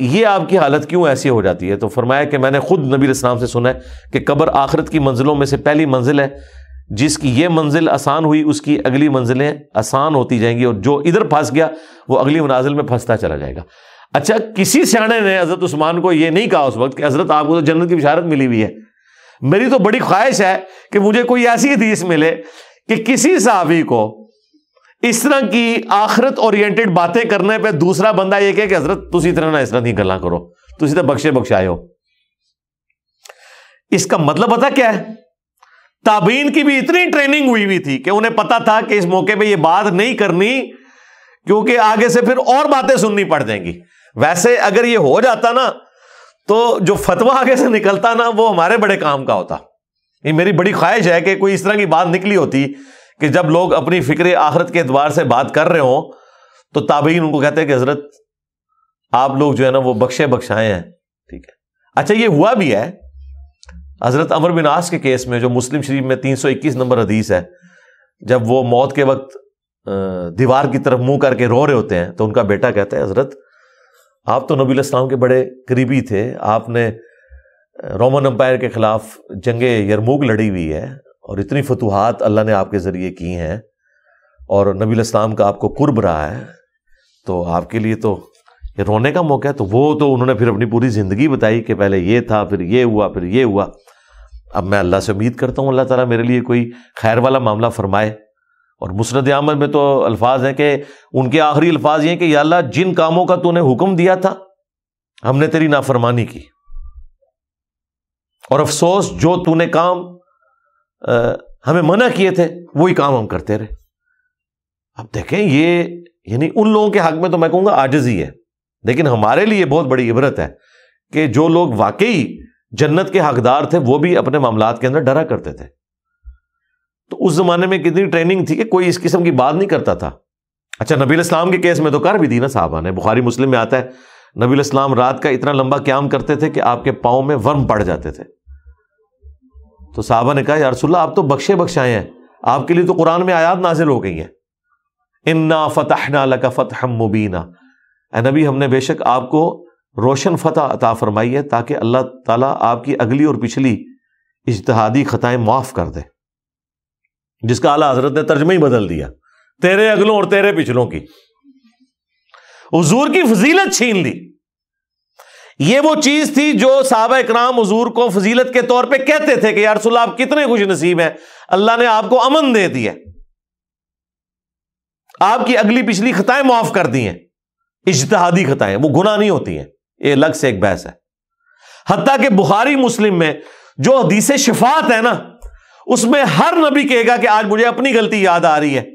ये आपकी हालत क्यों ऐसी हो जाती है तो फरमाया कि मैंने खुद नबी इस्लाम से सुना है कि कब्र आखिरत की मंजिलों में से पहली मंजिल है जिसकी ये मंजिल आसान हुई उसकी अगली मंजिलें आसान होती जाएंगी और जो इधर फंस गया वो अगली मनाजिल में फंसता चला जाएगा अच्छा किसी सियाने ने हजरत उस्मान को यह नहीं कहा उस वक्त कि हजरत आपको तो जन्नत की बिशारत मिली हुई है मेरी तो बड़ी ख्वाहिश है कि मुझे कोई ऐसी हदीस मिले कि किसी साहबी को इस तरह की आखरत ओरिएंटेड बातें करने पे दूसरा बंदा यह कहे कि हजरत तुम इस ना इस तरह की गला करो तुम इस तो बख्शे बख्शाए हो इसका मतलब पता क्या है ताबीन की भी इतनी ट्रेनिंग हुई हुई थी कि उन्हें पता था कि इस मौके पे ये बात नहीं करनी क्योंकि आगे से फिर और बातें सुननी पड़ जाएंगी वैसे अगर ये हो जाता ना तो जो फतवा आगे से निकलता ना वो हमारे बड़े काम का होता ये मेरी बड़ी ख्वाहिश है कि कोई इस तरह की बात निकली होती कि जब लोग अपनी फिक्र आखरत के एतबार से बात कर रहे हों तो ताबीन उनको कहते हैं कि हजरत आप लोग जो है ना वो बख्शे बख्शाए हैं ठीक है अच्छा ये हुआ भी है हजरत अमर बिनास के केस में जो मुस्लिम शरीफ में 321 नंबर हदीस है जब वो मौत के वक्त दीवार की तरफ मुंह करके रो रहे होते हैं तो उनका बेटा कहता है हजरत आप तो नबी इस्लाम के बड़े करीबी थे आपने रोमन अम्पायर के ख़िलाफ़ जंग यरमूग लड़ी हुई है और इतनी फतूहत अल्लाह ने आपके ज़रिए की हैं और नबी इस्लाम का आपको कुर्ब रहा है तो आपके लिए तो ये रोने का मौका है तो वो तो उन्होंने फिर अपनी पूरी ज़िंदगी बताई कि पहले ये था फिर ये हुआ फिर ये हुआ अब मैं अल्लाह से उम्मीद करता हूँ अल्लाह ताला मेरे लिए कोई खैर वाला मामला फरमाए और मुसरत आमद में तो अल्फाज हैं कि उनके आखिरी अल्फाज ये कि अल्लाह जिन कामों का तूने हुक्म दिया था हमने तेरी नाफरमानी की और अफसोस जो तूने काम आ, हमें मना किए थे वही काम हम करते रहे अब देखें ये यानी उन लोगों के हक में तो मैं कहूंगा कहूँगा ही है लेकिन हमारे लिए बहुत बड़ी इबरत है कि जो लोग वाकई जन्नत के हकदार थे वो भी अपने मामला के अंदर डरा करते थे तो उस जमाने में कितनी ट्रेनिंग थी कि कोई इस किस्म की बात नहीं करता था अच्छा नबी इस्लाम के केस में तो कर भी दी ना साहबा ने बुखारी मुस्लिम में आता है नबी इस्लाम रात का इतना लंबा क्याम करते थे कि आपके पाओ में वर्म पड़ जाते थे तो साहबा ने कहा यारसुल्ला आप तो बख्शे बख्शाए हैं आपके लिए तो कुरान में आयात नाजिल हो गई है इन्ना फतहना लका फतह मुबीना नबी हमने बेशक आपको रोशन फतह अता फरमाई है ताकि अल्लाह ताला आपकी अगली और पिछली इजतहादी ख़ताएँ माफ़ कर दे जिसका आला हजरत ने तर्जमा ही बदल दिया तेरे अगलों और तेरे पिछलों की हजूर की फजीलत छीन ली ये वो चीज थी जो साहब इक्राम हजूर को फजीलत के तौर पर कहते थे कि यार आप कितने खुश नसीब है अल्लाह ने आपको अमन दे दिया आपकी अगली पिछली खताएं माफ कर दी हैं इजतहादी खताएं वो गुना नहीं होती हैं ये अलग से एक बहस है हती के बुखारी मुस्लिम में जो हदीस शफात है ना उसमें हर नबी कहेगा कि आज मुझे अपनी गलती याद आ रही है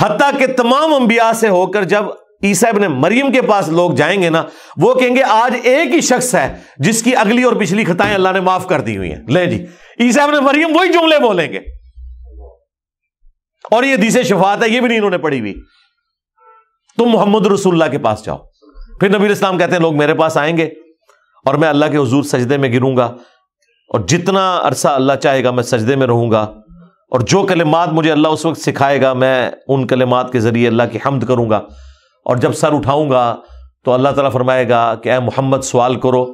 हती के तमाम अंबिया से होकर जब ईसाब ने मरियम के पास लोग जाएंगे ना वो कहेंगे आज एक ही शख्स है जिसकी अगली और पिछली खताएं अल्लाह ने माफ कर दी हुई हैं ले जी ईसाब ने मरियम वही जुमले बोलेंगे और ये दीसे शफात है ये भी नहीं इन्होंने पढ़ी हुई तुम मोहम्मद रसुल्ला के पास जाओ फिर नबी इस्लाम कहते हैं लोग मेरे पास आएंगे और मैं अल्लाह के हजूर सजदे में गिरूंगा और जितना अरसा अल्लाह चाहेगा मैं सजदे में रहूंगा और जो कलेमात मुझे अल्लाह उस वक्त सिखाएगा मैं उन कलमात के ज़रिए अल्लाह की हमद करूँगा और जब सर उठाऊंगा तो अल्लाह ताला फरमाएगा कि ए मोहम्मद सवाल करो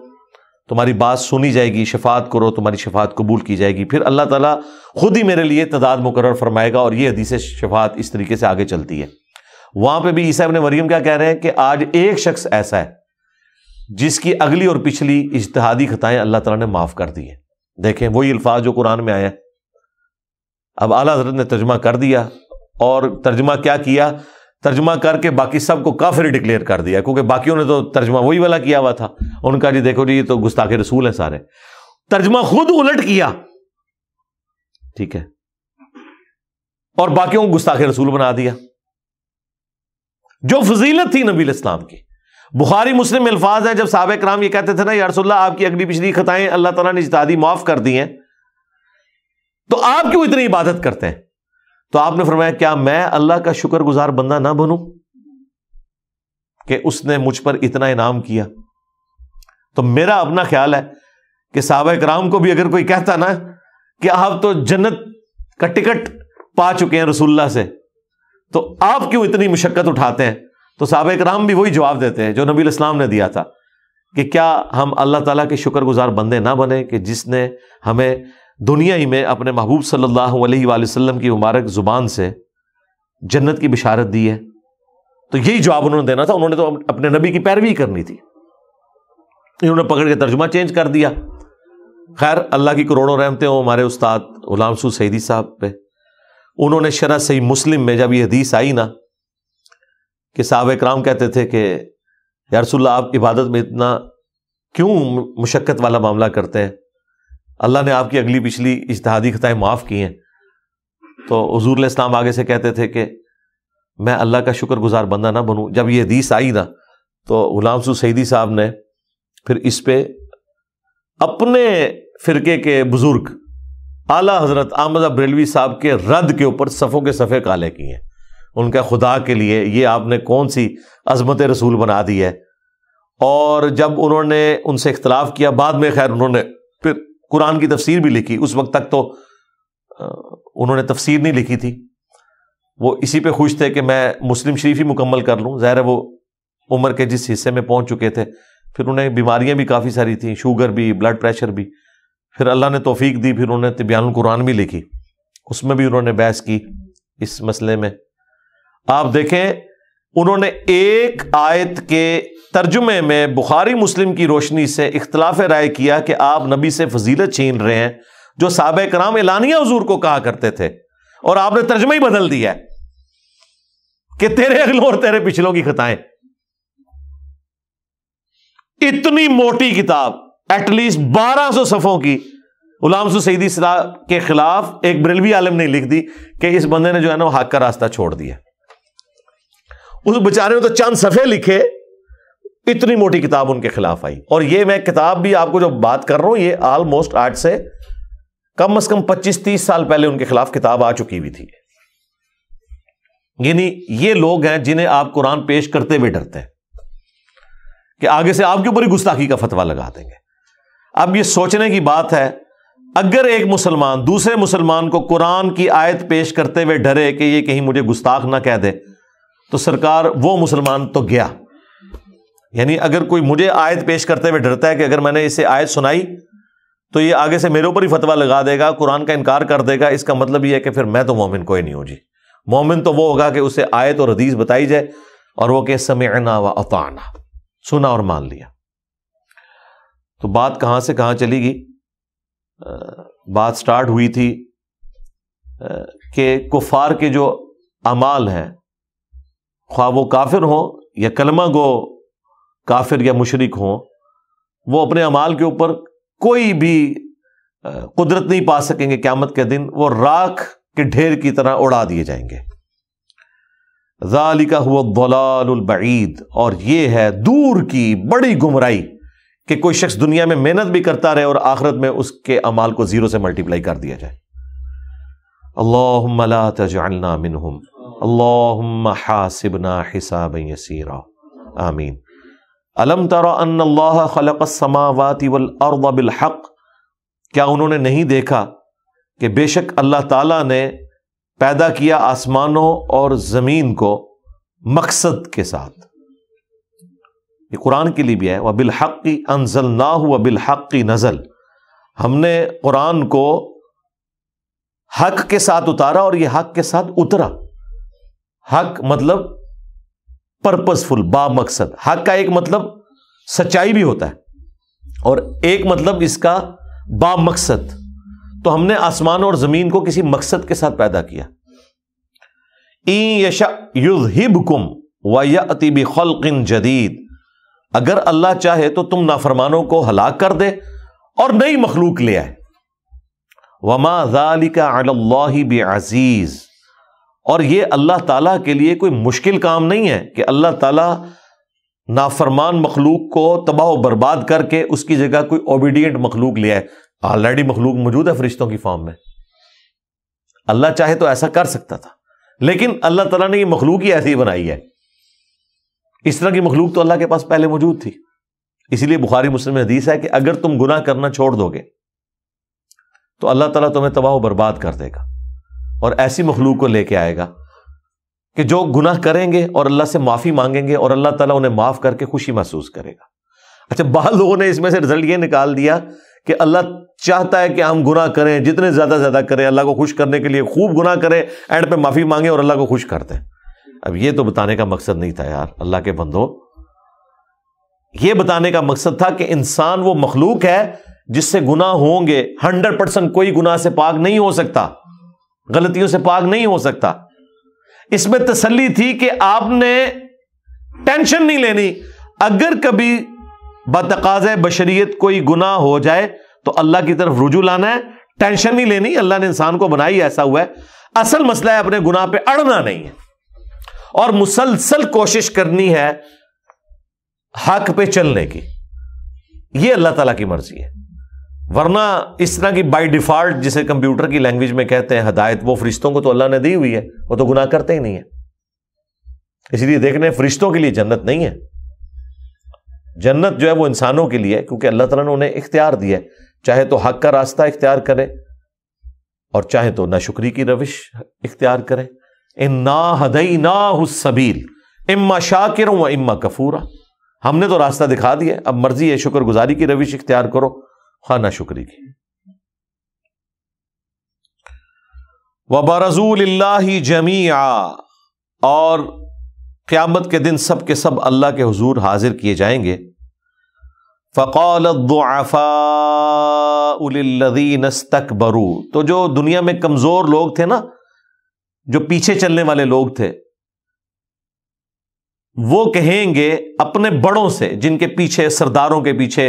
तुम्हारी बात सुनी जाएगी शफात करो तुम्हारी शफात कबूल की जाएगी फिर अल्लाह ताला खुद ही मेरे लिए तदाद मुकर फरमाएगा और ये हदीस शफात इस तरीके से आगे चलती है वहाँ पर भी ईसा अपने मरीम क्या कह रहे हैं कि आज एक शख्स ऐसा है जिसकी अगली और पिछली इजतहादी खताएँ अल्लाह तला ने माफ़ कर दी हैं देखें वही अल्फाज जो कुरान में आया अब आला हजरत ने तर्जमा कर दिया और तर्जमा क्या किया तर्जमा करके बाकी सबको काफिर डिक्लेयर कर दिया क्योंकि बाकी ने तो तर्जमा वही वाला किया हुआ था उनका जी देखो जी ये तो गुस्ताखे रसूल है सारे तर्जमा खुद उलट किया ठीक है और बाकी को गुस्ताखे रसूल बना दिया जो फजीलत थी नबील इस्लाम की बुखारी मुस्लिम अल्फाज है जब साहब कराम ये कहते थे ना यारसोल्ला आपकी अगली पिछली खताएं अल्लाह तला ने इजतादी माफ कर दी है तो आप क्यों इतनी इबादत करते हैं तो आपने फरमाया क्या मैं अल्लाह का शुक्र गुजार बंदा ना बनू कि उसने मुझ पर इतना इनाम किया तो मेरा अपना ख्याल है कि साहब कराम को भी अगर कोई कहता ना कि आप तो जन्नत का टिकट पा चुके हैं रसुल्ला से तो आप क्यों इतनी मुशक्कत उठाते हैं तो साहब कराम भी वही जवाब देते हैं जो नबी इस्लाम ने दिया था कि क्या हम अल्लाह ताला के शुक्रगुजार बंदे ना बने कि जिसने हमें दुनिया ही में अपने महबूब सल्लल्लाहु अलैहि वसल्लम की मुबारक ज़ुबान से जन्नत की बिशारत दी है तो यही जवाब उन्होंने देना था उन्होंने तो अपने नबी की पैरवी करनी थी इन्होंने पकड़ के तर्जुमा चेंज कर दिया खैर अल्लाह की करोड़ों रहमते हो हमारे उस्ताद गुलाम सू सईदी साहब पे उन्होंने शरा सही मुस्लिम में जब यह हदीस आई ना कि साहब कराम कहते थे कि यारसोल्ला आप इबादत में इतना क्यों मुशक्क़त वाला मामला करते हैं अल्लाह ने आपकी अगली पिछली इजतहादी खताएँ माफ़ की हैं तो हजूर इस्लाम आगे से कहते थे कि मैं अल्लाह का गुजार बंदा ना बनूँ जब ये हदीस आई ना तो गुलाम सू सईदी साहब ने फिर इस पर अपने फ़िरके के बुज़ुर्ग आला हज़रत आमदा अब्रेलवी साहब के रद्द के ऊपर सफ़ों के सफ़े काले किए हैं उनका खुदा के लिए ये आपने कौन सी अजमत रसूल बना दी है और जब उन्होंने उनसे इख्तलाफ किया बाद में खैर उन्होंने फिर कुरान की तफसीर भी लिखी उस वक्त तक तो उन्होंने तफसीर नहीं लिखी थी वो इसी पे खुश थे कि मैं मुस्लिम शरीफ ही मुकम्मल कर लूँ ज़ाहिर वो उम्र के जिस हिस्से में पहुँच चुके थे फिर उन्हें बीमारियाँ भी काफ़ी सारी थी शुगर भी ब्लड प्रेशर भी फिर अल्लाह ने तोफ़ी दी फिर उन्होंने तबियान कुरान भी लिखी उसमें भी उन्होंने बहस की इस मसले में आप देखें उन्होंने एक आयत के तर्जुमे में बुखारी मुस्लिम की रोशनी से इख्तलाफ राय किया कि आप नबी से फजीलत छीन रहे हैं जो साब कराम एलानिया हजूर को कहा करते थे और आपने तर्जमा ही बदल दिया कि तेरे अगलों और तेरे पिछलों की खताएं इतनी मोटी किताब एटलीस्ट बारह सौ सफों की गुलाम सईदी के खिलाफ एक बिरलवी आलम ने लिख दी कि इस बंदे ने जो है ना हक का रास्ता छोड़ दिया उस बेचारे ने तो चंद सफ़े लिखे इतनी मोटी किताब उनके खिलाफ आई और ये मैं किताब भी आपको जो बात कर रहा हूं ये ऑलमोस्ट आठ से कम अज कम पच्चीस तीस साल पहले उनके खिलाफ किताब आ चुकी हुई थी यानी ये लोग हैं जिन्हें आप कुरान पेश करते हुए डरते हैं कि आगे से आपके ऊपर ही गुस्ताखी का फतवा लगा देंगे अब ये सोचने की बात है अगर एक मुसलमान दूसरे मुसलमान को कुरान की आयत पेश करते हुए डरे कि ये कहीं मुझे गुस्ताख ना कह दे तो सरकार वो मुसलमान तो गया यानी अगर कोई मुझे आयत पेश करते हुए डरता है कि अगर मैंने इसे आयत सुनाई तो ये आगे से मेरे ऊपर ही फतवा लगा देगा कुरान का इनकार कर देगा इसका मतलब यह है कि फिर मैं तो मोमिन कोई नहीं हूं जी मोमिन तो वो होगा कि उसे आयत और हदीस बताई जाए और वो कहे समयना व अताना सुना और मान लिया तो बात कहां से कहाँ चली गई बात स्टार्ट हुई थी कि कुफार के जो अमाल हैं ख्वा वो काफिर हों या कलमा गो काफिर या मुशरक हों वो अपने अमाल के ऊपर कोई भी कुदरत नहीं पा सकेंगे क्यामत के दिन वो राख के ढेर की तरह उड़ा दिए जाएंगे जाली का हुआ दलालबईद और यह है दूर की बड़ी गुमराई कि कोई शख्स दुनिया में मेहनत भी करता रहे और आखिरत में उसके अमाल को जीरो से मल्टीप्लाई कर दिया जाए अल्लाह मिनहुम अल्लाहुम्मा हासिबना हिसाब यसीरा आमीन अलम तरा अन अल्लाह खलक समावाति वल अर्द बिल हक क्या उन्होंने नहीं देखा कि बेशक अल्लाह ताला ने पैदा किया आसमानों और ज़मीन को मकसद के साथ ये कुरान के लिए भी है वह बिलहक की अनजल ना हुआ बिलहक की नज़ल हमने कुरान को हक के साथ उतारा और ये हक के साथ उतरा हक मतलब पर्पसफुल बा मकसद हक का एक मतलब सच्चाई भी होता है और एक मतलब इसका बा मकसद तो हमने आसमान और जमीन को किसी मकसद के साथ पैदा किया ई यशा युद्धिबकुम वति बखलकिन जदीद अगर अल्लाह चाहे तो तुम नाफरमानों को हलाक कर दे और नई मखलूक ले आए वमा जालिका अल्लाह बे अजीज़ और ये अल्लाह ताला के लिए कोई मुश्किल काम नहीं है कि अल्लाह ताला नाफरमान मखलूक को तबाह बर्बाद करके उसकी जगह कोई ओबीडियंट मखलूक ले आए ऑलरेडी मखलूक मौजूद है फरिश्तों की फॉर्म में अल्लाह चाहे तो ऐसा कर सकता था लेकिन अल्लाह तला ने यह मखलूक ही ऐसी बनाई है इस तरह की मखलूक तो अल्लाह के पास पहले मौजूद थी इसीलिए बुखारी मुस्लिम हदीस है कि अगर तुम गुना करना छोड़ दोगे तो अल्लाह तला तुम्हें तबाह बर्बाद कर देगा और ऐसी मखलूक को लेके आएगा कि जो गुनाह करेंगे और अल्लाह से माफ़ी मांगेंगे और अल्लाह ताला उन्हें माफ़ करके खुशी महसूस करेगा अच्छा बहुत लोगों ने इसमें से रिजल्ट ये निकाल दिया कि अल्लाह चाहता है कि हम गुनाह करें जितने ज़्यादा ज़्यादा करें अल्लाह को खुश करने के लिए खूब गुना करें एंड पे माफ़ी मांगे और अल्लाह को खुश कर दें अब यह तो बताने का मकसद नहीं था यार अल्लाह के बंदो ये बताने का मकसद था कि इंसान वो मखलूक है जिससे गुनाह होंगे हंड्रेड परसेंट कोई गुनाह से पाक नहीं हो सकता गलतियों से पाक नहीं हो सकता इसमें तसली थी कि आपने टेंशन नहीं लेनी अगर कभी बतकाज बशरीत कोई गुना हो जाए तो अल्लाह की तरफ रुजू लाना है टेंशन नहीं लेनी अल्लाह ने इंसान को बनाई ऐसा हुआ है असल मसला है अपने गुनाह पे अड़ना नहीं है और मुसलसल कोशिश करनी है हक पे चलने की यह अल्लाह तला की मर्जी है वरना इस तरह की बाय डिफॉल्ट जिसे कंप्यूटर की लैंग्वेज में कहते हैं हदायत वो फरिश्तों को तो अल्लाह ने दी हुई है वो तो गुनाह करते ही नहीं है इसलिए देख रहे फरिश्तों के लिए जन्नत नहीं है जन्नत जो है वो इंसानों के लिए क्योंकि अल्लाह तला ने उन्हें इख्तियार दिया है चाहे तो हक का रास्ता इख्तियार करें और चाहे तो नाशुक्री की रविश इख्तियार करें इन ना हदई ना हुसबील इम्मा शाकिर व इम्मा कफूरा हमने तो रास्ता दिखा दिया अब मर्जी है शुक्रगुजारी की रविश इख्तियार करो खाना ना शुक्री की वबारजूल जमीआ और क़्यामत के दिन सब के सब अल्लाह के हजूर हाजिर किए जाएंगे बरू तो जो दुनिया में कमज़ोर लोग थे ना जो पीछे चलने वाले लोग थे वो कहेंगे अपने बड़ों से जिनके पीछे सरदारों के पीछे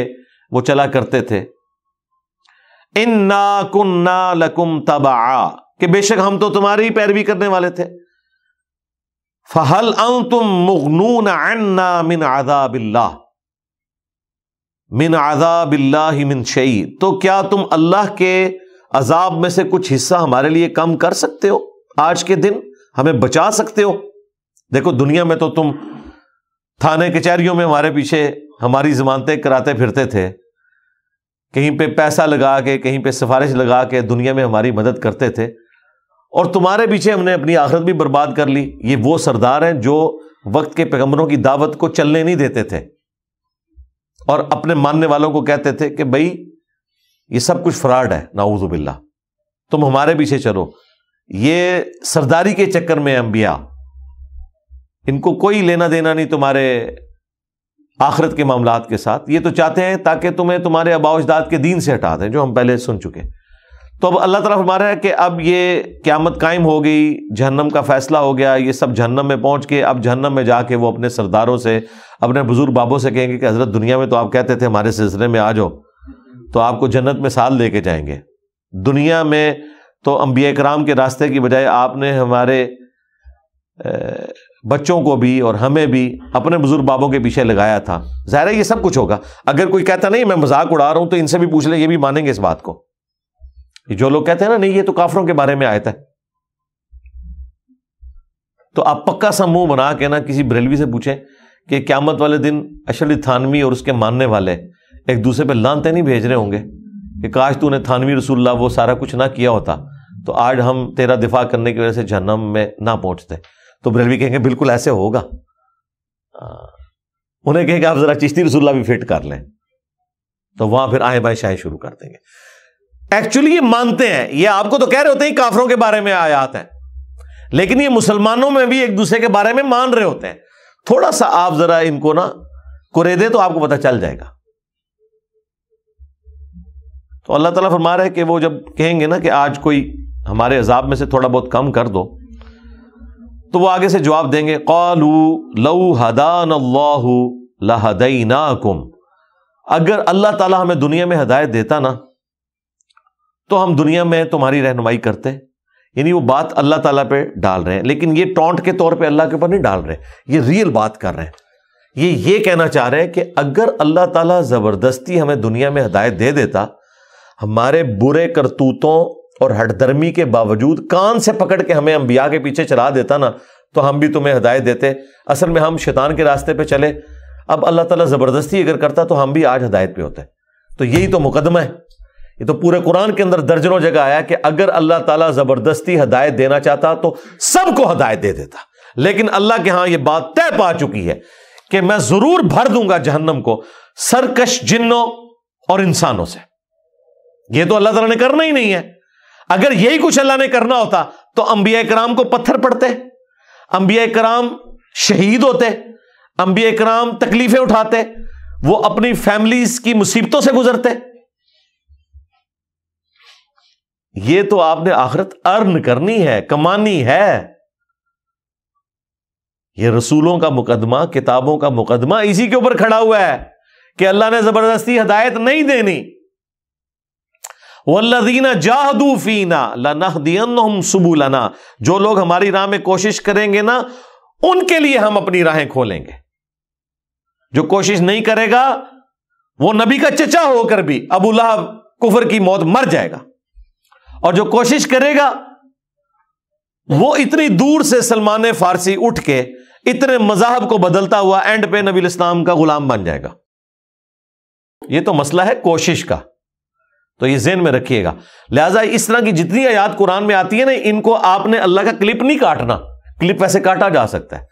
वो चला करते थे इन्ना कुन्ना लकुम तबा कि बेशक हम तो तुम्हारी ही पैरवी करने वाले थे फहल अं तुम मुगनून अन्ना मिन आदा बिल्ला मिन आदा बिल्ला ही मिन शई तो क्या तुम अल्लाह के अजाब में से कुछ हिस्सा हमारे लिए कम कर सकते हो आज के दिन हमें बचा सकते हो देखो दुनिया में तो तुम थाने कचहरियों में हमारे पीछे हमारी जमानतें कराते फिरते थे कहीं पे पैसा लगा के कहीं पे सिफारिश लगा के दुनिया में हमारी मदद करते थे और तुम्हारे पीछे हमने अपनी आखिरत भी बर्बाद कर ली ये वो सरदार हैं जो वक्त के पैगम्बरों की दावत को चलने नहीं देते थे और अपने मानने वालों को कहते थे कि भाई ये सब कुछ फ्रॉड है नाउजुबिल्ला तुम हमारे पीछे चलो ये सरदारी के चक्कर में अंबिया इनको कोई लेना देना नहीं तुम्हारे आखरत के मामला के साथ ये तो चाहते हैं ताकि तुम्हें तुम्हारे अबाव अजदाद के दीन से हटा दें जो हम पहले सुन चुके तो अब अल्लाह तरफ फरमा है कि अब ये क़्यामत कायम हो गई जहन्नम का फैसला हो गया ये सब जहन्नम में पहुंच के अब जहन्नम में जाके वो अपने सरदारों से अपने बुज़ुर्ग बाबों से कहेंगे कि हज़रत दुनिया में तो आप कहते थे हमारे सिलसिले में आ जाओ तो आपको जन्नत में साल लेके जाएंगे दुनिया में तो अम्बिया कराम के रास्ते की बजाय आपने हमारे बच्चों को भी और हमें भी अपने बुजुर्ग बाबों के पीछे लगाया था ज़ाहिर ये सब कुछ होगा अगर कोई कहता नहीं मैं मजाक उड़ा रहा हूं तो इनसे भी पूछ ले ये भी मानेंगे इस बात को जो लोग कहते हैं ना नहीं ये तो काफरों के बारे में आया था तो आप पक्का सा मुंह बना के ना किसी बरेलवी से पूछे कि क्यामत वाले दिन अशली थानवी और उसके मानने वाले एक दूसरे पर लानते नहीं भेज रहे होंगे कि काश ने थानवी रसुल्ला वो सारा कुछ ना किया होता तो आज हम तेरा दिफा करने की वजह से जन्म में ना पहुंचते तो बरेलवी कहेंगे बिल्कुल ऐसे होगा उन्हें कहेंगे आप जरा चिश्ती रसुल्ला भी फिट कर लें तो वहां फिर आए बाएं शाये शुरू कर देंगे एक्चुअली ये मानते हैं ये आपको तो कह रहे होते हैं काफरों के बारे में आयात है लेकिन ये मुसलमानों में भी एक दूसरे के बारे में मान रहे होते हैं थोड़ा सा आप जरा इनको ना कुरे दे तो आपको पता चल जाएगा तो अल्लाह ताला फरमा रहे है कि वो जब कहेंगे ना कि आज कोई हमारे अजाब में से थोड़ा बहुत कम कर दो तो वो आगे से जवाब देंगे कौलू लऊ हदान लहदईना अगर अल्लाह ताला हमें दुनिया में हदायत देता ना तो हम दुनिया में तुम्हारी रहनुमाई करते यानी वो बात अल्लाह ताला पे डाल रहे हैं लेकिन ये टोंट के तौर पे अल्लाह के ऊपर नहीं डाल रहे ये रियल बात कर रहे हैं ये ये कहना चाह रहे हैं कि अगर अल्लाह ताला ज़बरदस्ती हमें दुनिया में हदायत दे देता हमारे बुरे करतूतों और हटधर्मी के बावजूद कान से पकड़ के हमें अंबिया के पीछे चला देता ना तो हम भी तुम्हें हदायत देते असल में हम शैतान के रास्ते पे चले अब अल्लाह ताला ज़बरदस्ती अगर करता तो हम भी आज हदायत पे होते तो यही तो मुकदमा है ये तो पूरे कुरान के अंदर दर्जनों जगह आया कि अगर अल्लाह ताला ज़बरदस्ती हदायत देना चाहता तो सबको हदायत दे देता लेकिन अल्लाह के यहां यह बात तय पा चुकी है कि मैं ज़रूर भर दूंगा जहन्नम को सरकश जिन्नों और इंसानों से यह तो अल्लाह तला ने करना ही नहीं है अगर यही कुछ अल्लाह ने करना होता तो अंबिया कराम को पत्थर पड़ते अंबिया कराम शहीद होते अंबिया कराम तकलीफें उठाते वो अपनी फैमिली की मुसीबतों से गुजरते ये तो आपने आखिरत अर्न करनी है कमानी है ये रसूलों का मुकदमा किताबों का मुकदमा इसी के ऊपर खड़ा हुआ है कि अल्लाह ने जबरदस्ती हदायत नहीं देनी वल्लदीना जाहदू फीना लनहदीन सुबुलना जो लोग हमारी राह में कोशिश करेंगे ना उनके लिए हम अपनी राहें खोलेंगे जो कोशिश नहीं करेगा वो नबी का चचा होकर भी अबू लहब कुफर की मौत मर जाएगा और जो कोशिश करेगा वो इतनी दूर से सलमान फारसी उठ के इतने मजाहब को बदलता हुआ एंड पे नबी इस्लाम का गुलाम बन जाएगा ये तो मसला है कोशिश का तो ये जेन में रखिएगा लिहाजा इस तरह की जितनी आयात कुरान में आती है ना इनको आपने अल्लाह का क्लिप नहीं काटना क्लिप वैसे काटा जा सकता है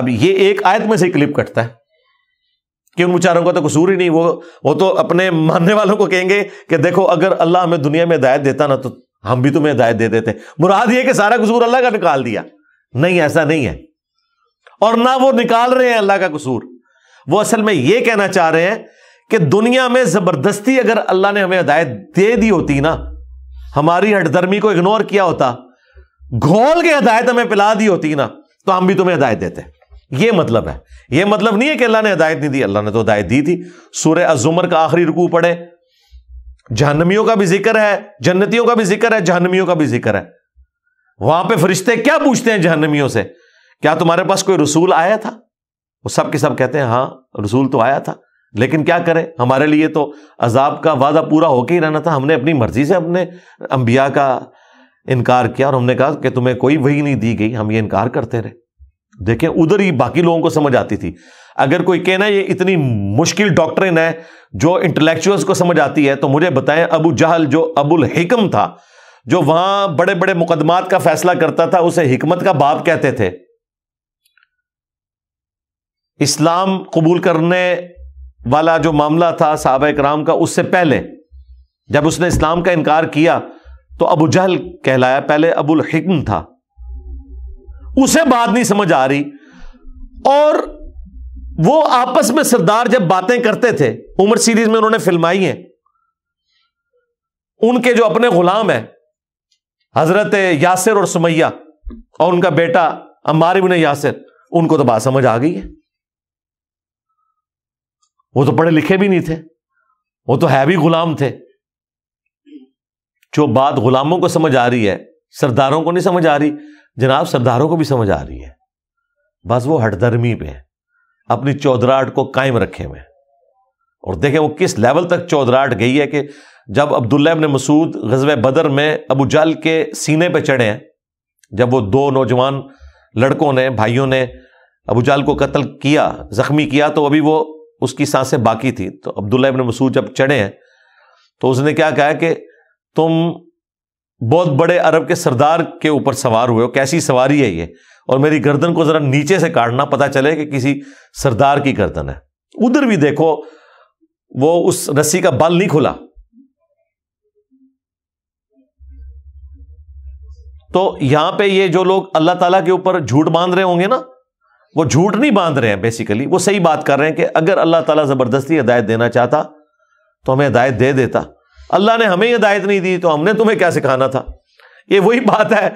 अब ये एक आयत में से क्लिप कटता है कि उन बेचारों का तो कसूर ही नहीं वो वो तो अपने मानने वालों को कहेंगे कि देखो अगर अल्लाह हमें दुनिया में हिदायत देता ना तो हम भी तुम्हें हिदायत दे देते मुराद ये कि सारा कसूर अल्लाह का निकाल दिया नहीं ऐसा नहीं है और ना वो निकाल रहे हैं अल्लाह का कसूर वो असल में ये कहना चाह रहे हैं कि दुनिया में जबरदस्ती अगर अल्लाह ने हमें हदायत दे दी होती ना हमारी हटधर्मी को इग्नोर किया होता घोल के हदायत हमें पिला दी होती ना तो हम भी तुम्हें हदायत देते ये मतलब है ये मतलब नहीं है कि अल्लाह ने हदायत नहीं दी अल्लाह ने तो हदायत दी थी सूर्य अजुमर का आखिरी रुकू पड़े जहनमियों का भी जिक्र है जन्नतियों का भी जिक्र है जहनमियों का भी जिक्र है वहां पे फरिश्ते क्या पूछते हैं जहनमियों से क्या तुम्हारे पास कोई रसूल आया था वो सब के सब कहते हैं हाँ रसूल तो आया था लेकिन क्या करें हमारे लिए तो अजाब का वादा पूरा होके ही रहना था हमने अपनी मर्जी से अपने अंबिया का इनकार किया और हमने कहा कि तुम्हें कोई वही नहीं दी गई हम ये इनकार करते रहे देखें उधर ही बाकी लोगों को समझ आती थी अगर कोई कहना ये इतनी मुश्किल डॉक्ट्रिन है जो इंटेलेक्चुअल्स को समझ आती है तो मुझे बताएं अबू जहल जो अबुल हिकम था जो वहां बड़े बड़े मुकदमात का फैसला करता था उसे हिकमत का बाप कहते थे इस्लाम कबूल करने वाला जो मामला था साहब कराम का उससे पहले जब उसने इस्लाम का इनकार किया तो अबू जहल कहलाया पहले अबुल हिकम था उसे बात नहीं समझ आ रही और वो आपस में सरदार जब बातें करते थे उमर सीरीज में उन्होंने फिल्माई है उनके जो अपने गुलाम हैं हजरत यासिर और सुमैया और उनका बेटा अमार इबन यासिर उनको तो बात समझ आ गई है वो तो पढ़े लिखे भी नहीं थे वो तो है भी गुलाम थे जो बात गुलामों को समझ आ रही है सरदारों को नहीं समझ आ रही जनाब सरदारों को भी समझ आ रही है बस वो हटदर्मी पे है अपनी चौधराहट को कायम रखे हुए और देखें वो किस लेवल तक चौधराहट गई है कि जब अब्दुल्ला ने मसूद गजब बदर में अबू जल के सीने पे चढ़े हैं जब वो दो नौजवान लड़कों ने भाइयों ने अबू जाल को कत्ल किया जख्मी किया तो अभी वो उसकी सांसें बाकी थी तो अब्दुल्ला इबन मसूद जब चढ़े हैं तो उसने क्या कहा कि तुम बहुत बड़े अरब के सरदार के ऊपर सवार हुए हो कैसी सवारी है ये और मेरी गर्दन को ज़रा नीचे से काटना पता चले कि किसी सरदार की गर्दन है उधर भी देखो वो उस रस्सी का बाल नहीं खुला तो यहां पे ये जो लोग अल्लाह ताला के ऊपर झूठ बांध रहे होंगे ना वो झूठ नहीं बांध रहे हैं बेसिकली वो सही बात कर रहे हैं कि अगर अल्लाह ताला ज़बरदस्ती हदायत देना चाहता तो हमें हदायत दे देता अल्लाह ने हमें हदायत नहीं दी तो हमने तुम्हें क्या सिखाना था ये वही बात है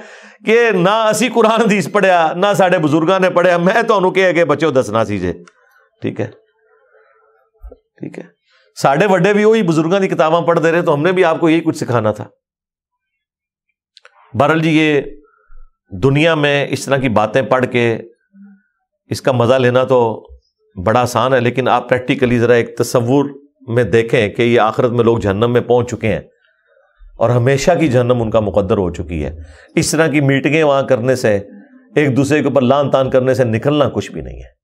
कि ना असी कुरान हदीस पढ़िया ना साढ़े बुजुर्गों ने पढ़िया मैं तो कह के बच्चों दसना सीजे ठीक है ठीक है साढ़े वे भी वही बुजुर्गों की किताबें पढ़ते रहे तो हमने भी आपको यही कुछ सिखाना था बहरल जी ये दुनिया में इस तरह की बातें पढ़ के इसका मज़ा लेना तो बड़ा आसान है लेकिन आप प्रैक्टिकली ज़रा एक तस्वूर में देखें कि ये आखिरत में लोग जहन्नम में पहुंच चुके हैं और हमेशा की जहन्नम उनका मुकद्दर हो चुकी है इस तरह की मीटिंगें वहाँ करने से एक दूसरे के ऊपर लान तान करने से निकलना कुछ भी नहीं है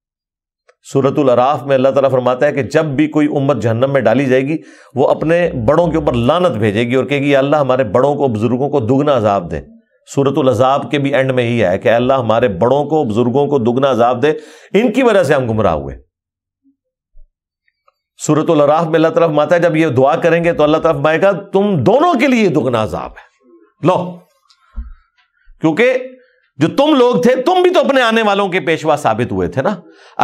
सूरतुल अराफ में अल्लाह ताला फरमाता है कि जब भी कोई उम्मत जहन्नम में डाली जाएगी वो अपने बड़ों के ऊपर लानत भेजेगी और कहेगी अल्लाह हमारे बड़ों को बुजुर्गों को दुगना अजाब दे सूरत अजाब के भी एंड में ही है कि अल्लाह हमारे बड़ों को बुजुर्गों को दुगना अजाब दे इनकी वजह से हम गुमराह हुए सूरत राफ में अल्लाह तरफ माता है जब ये दुआ करेंगे तो अल्लाह तरफ माएगा तुम दोनों के लिए दुगना अजाब है लो क्योंकि जो तुम लोग थे तुम भी तो अपने आने वालों के पेशवा साबित हुए थे ना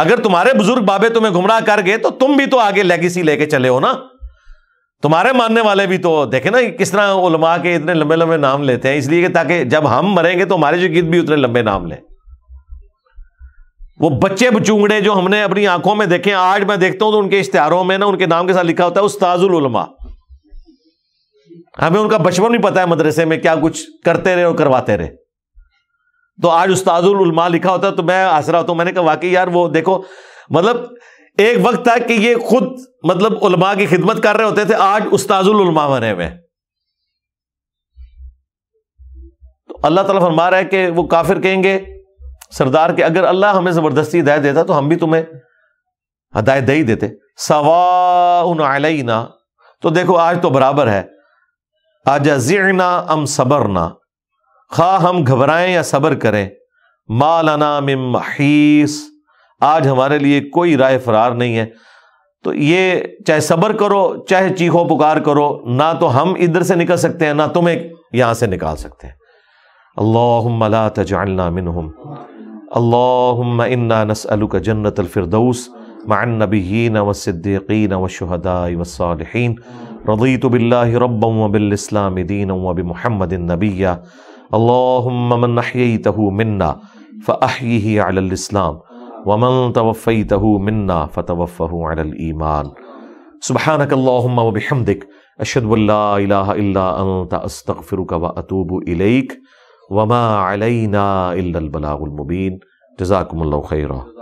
अगर तुम्हारे बुजुर्ग बाबे तुम्हें गुमराह कर गए तो तुम भी तो आगे लेगेसी लेके चले हो ना तुम्हारे मानने वाले भी तो देखे ना किस तरह उलमा के इतने लंबे लंबे नाम लेते हैं इसलिए कि ताकि जब हम मरेंगे तो हमारे जो गीत भी उतने लंबे नाम लें वो बच्चे बचूंगड़े जो हमने अपनी आंखों में देखे आज मैं देखता हूं तो उनके इश्तेहारों में ना उनके नाम के साथ लिखा होता है उस्ताजुल उलमा हमें उनका बचपन भी पता है मदरसे में क्या कुछ करते रहे और करवाते रहे तो आज उस्ताजुल उलमा लिखा होता है तो मैं हंस होता हूं मैंने कहा वाकई यार वो देखो मतलब एक वक्त था कि ये खुद मतलब उलमा की खिदमत कर रहे होते थे आज उस्ताजुल बने हुए तो अल्लाह ताला फरमा रहा है कि वो काफिर कहेंगे सरदार के अगर अल्लाह हमें जबरदस्ती हिदायत देता तो हम भी तुम्हें हदायत दे ही देते सवाना तो देखो आज तो बराबर है आज जीना अम सबर ना खा हम घबराएं या सबर करें मालाना मिम आज हमारे लिए कोई राय फरार नहीं है तो ये चाहे सब्र करो चाहे चीखो पुकार करो ना तो हम इधर से निकल सकते हैं ना तुम्हें यहां से निकाल सकते हैं अल्लाह तजालना मिनहम अल्लाह इन्ना नसअलुक जन्नत अलफिरदौस मान नबीन वसिद्दीन वशहदा वसालहीन रदी तो बिल्ला रब वबिल्लाम दीन वब महमद नबीया अल्लाह मन नहयतहू मन्ना फ़ाही अलस्लाम ومن توفيته منا فتوفه على الإيمان سبحانك اللهم وبحمدك أشهد أن لا إله إلا أنت أستغفرك وأتوب إليك وما علينا إلا البلاغ المبين جزاكم الله خيرا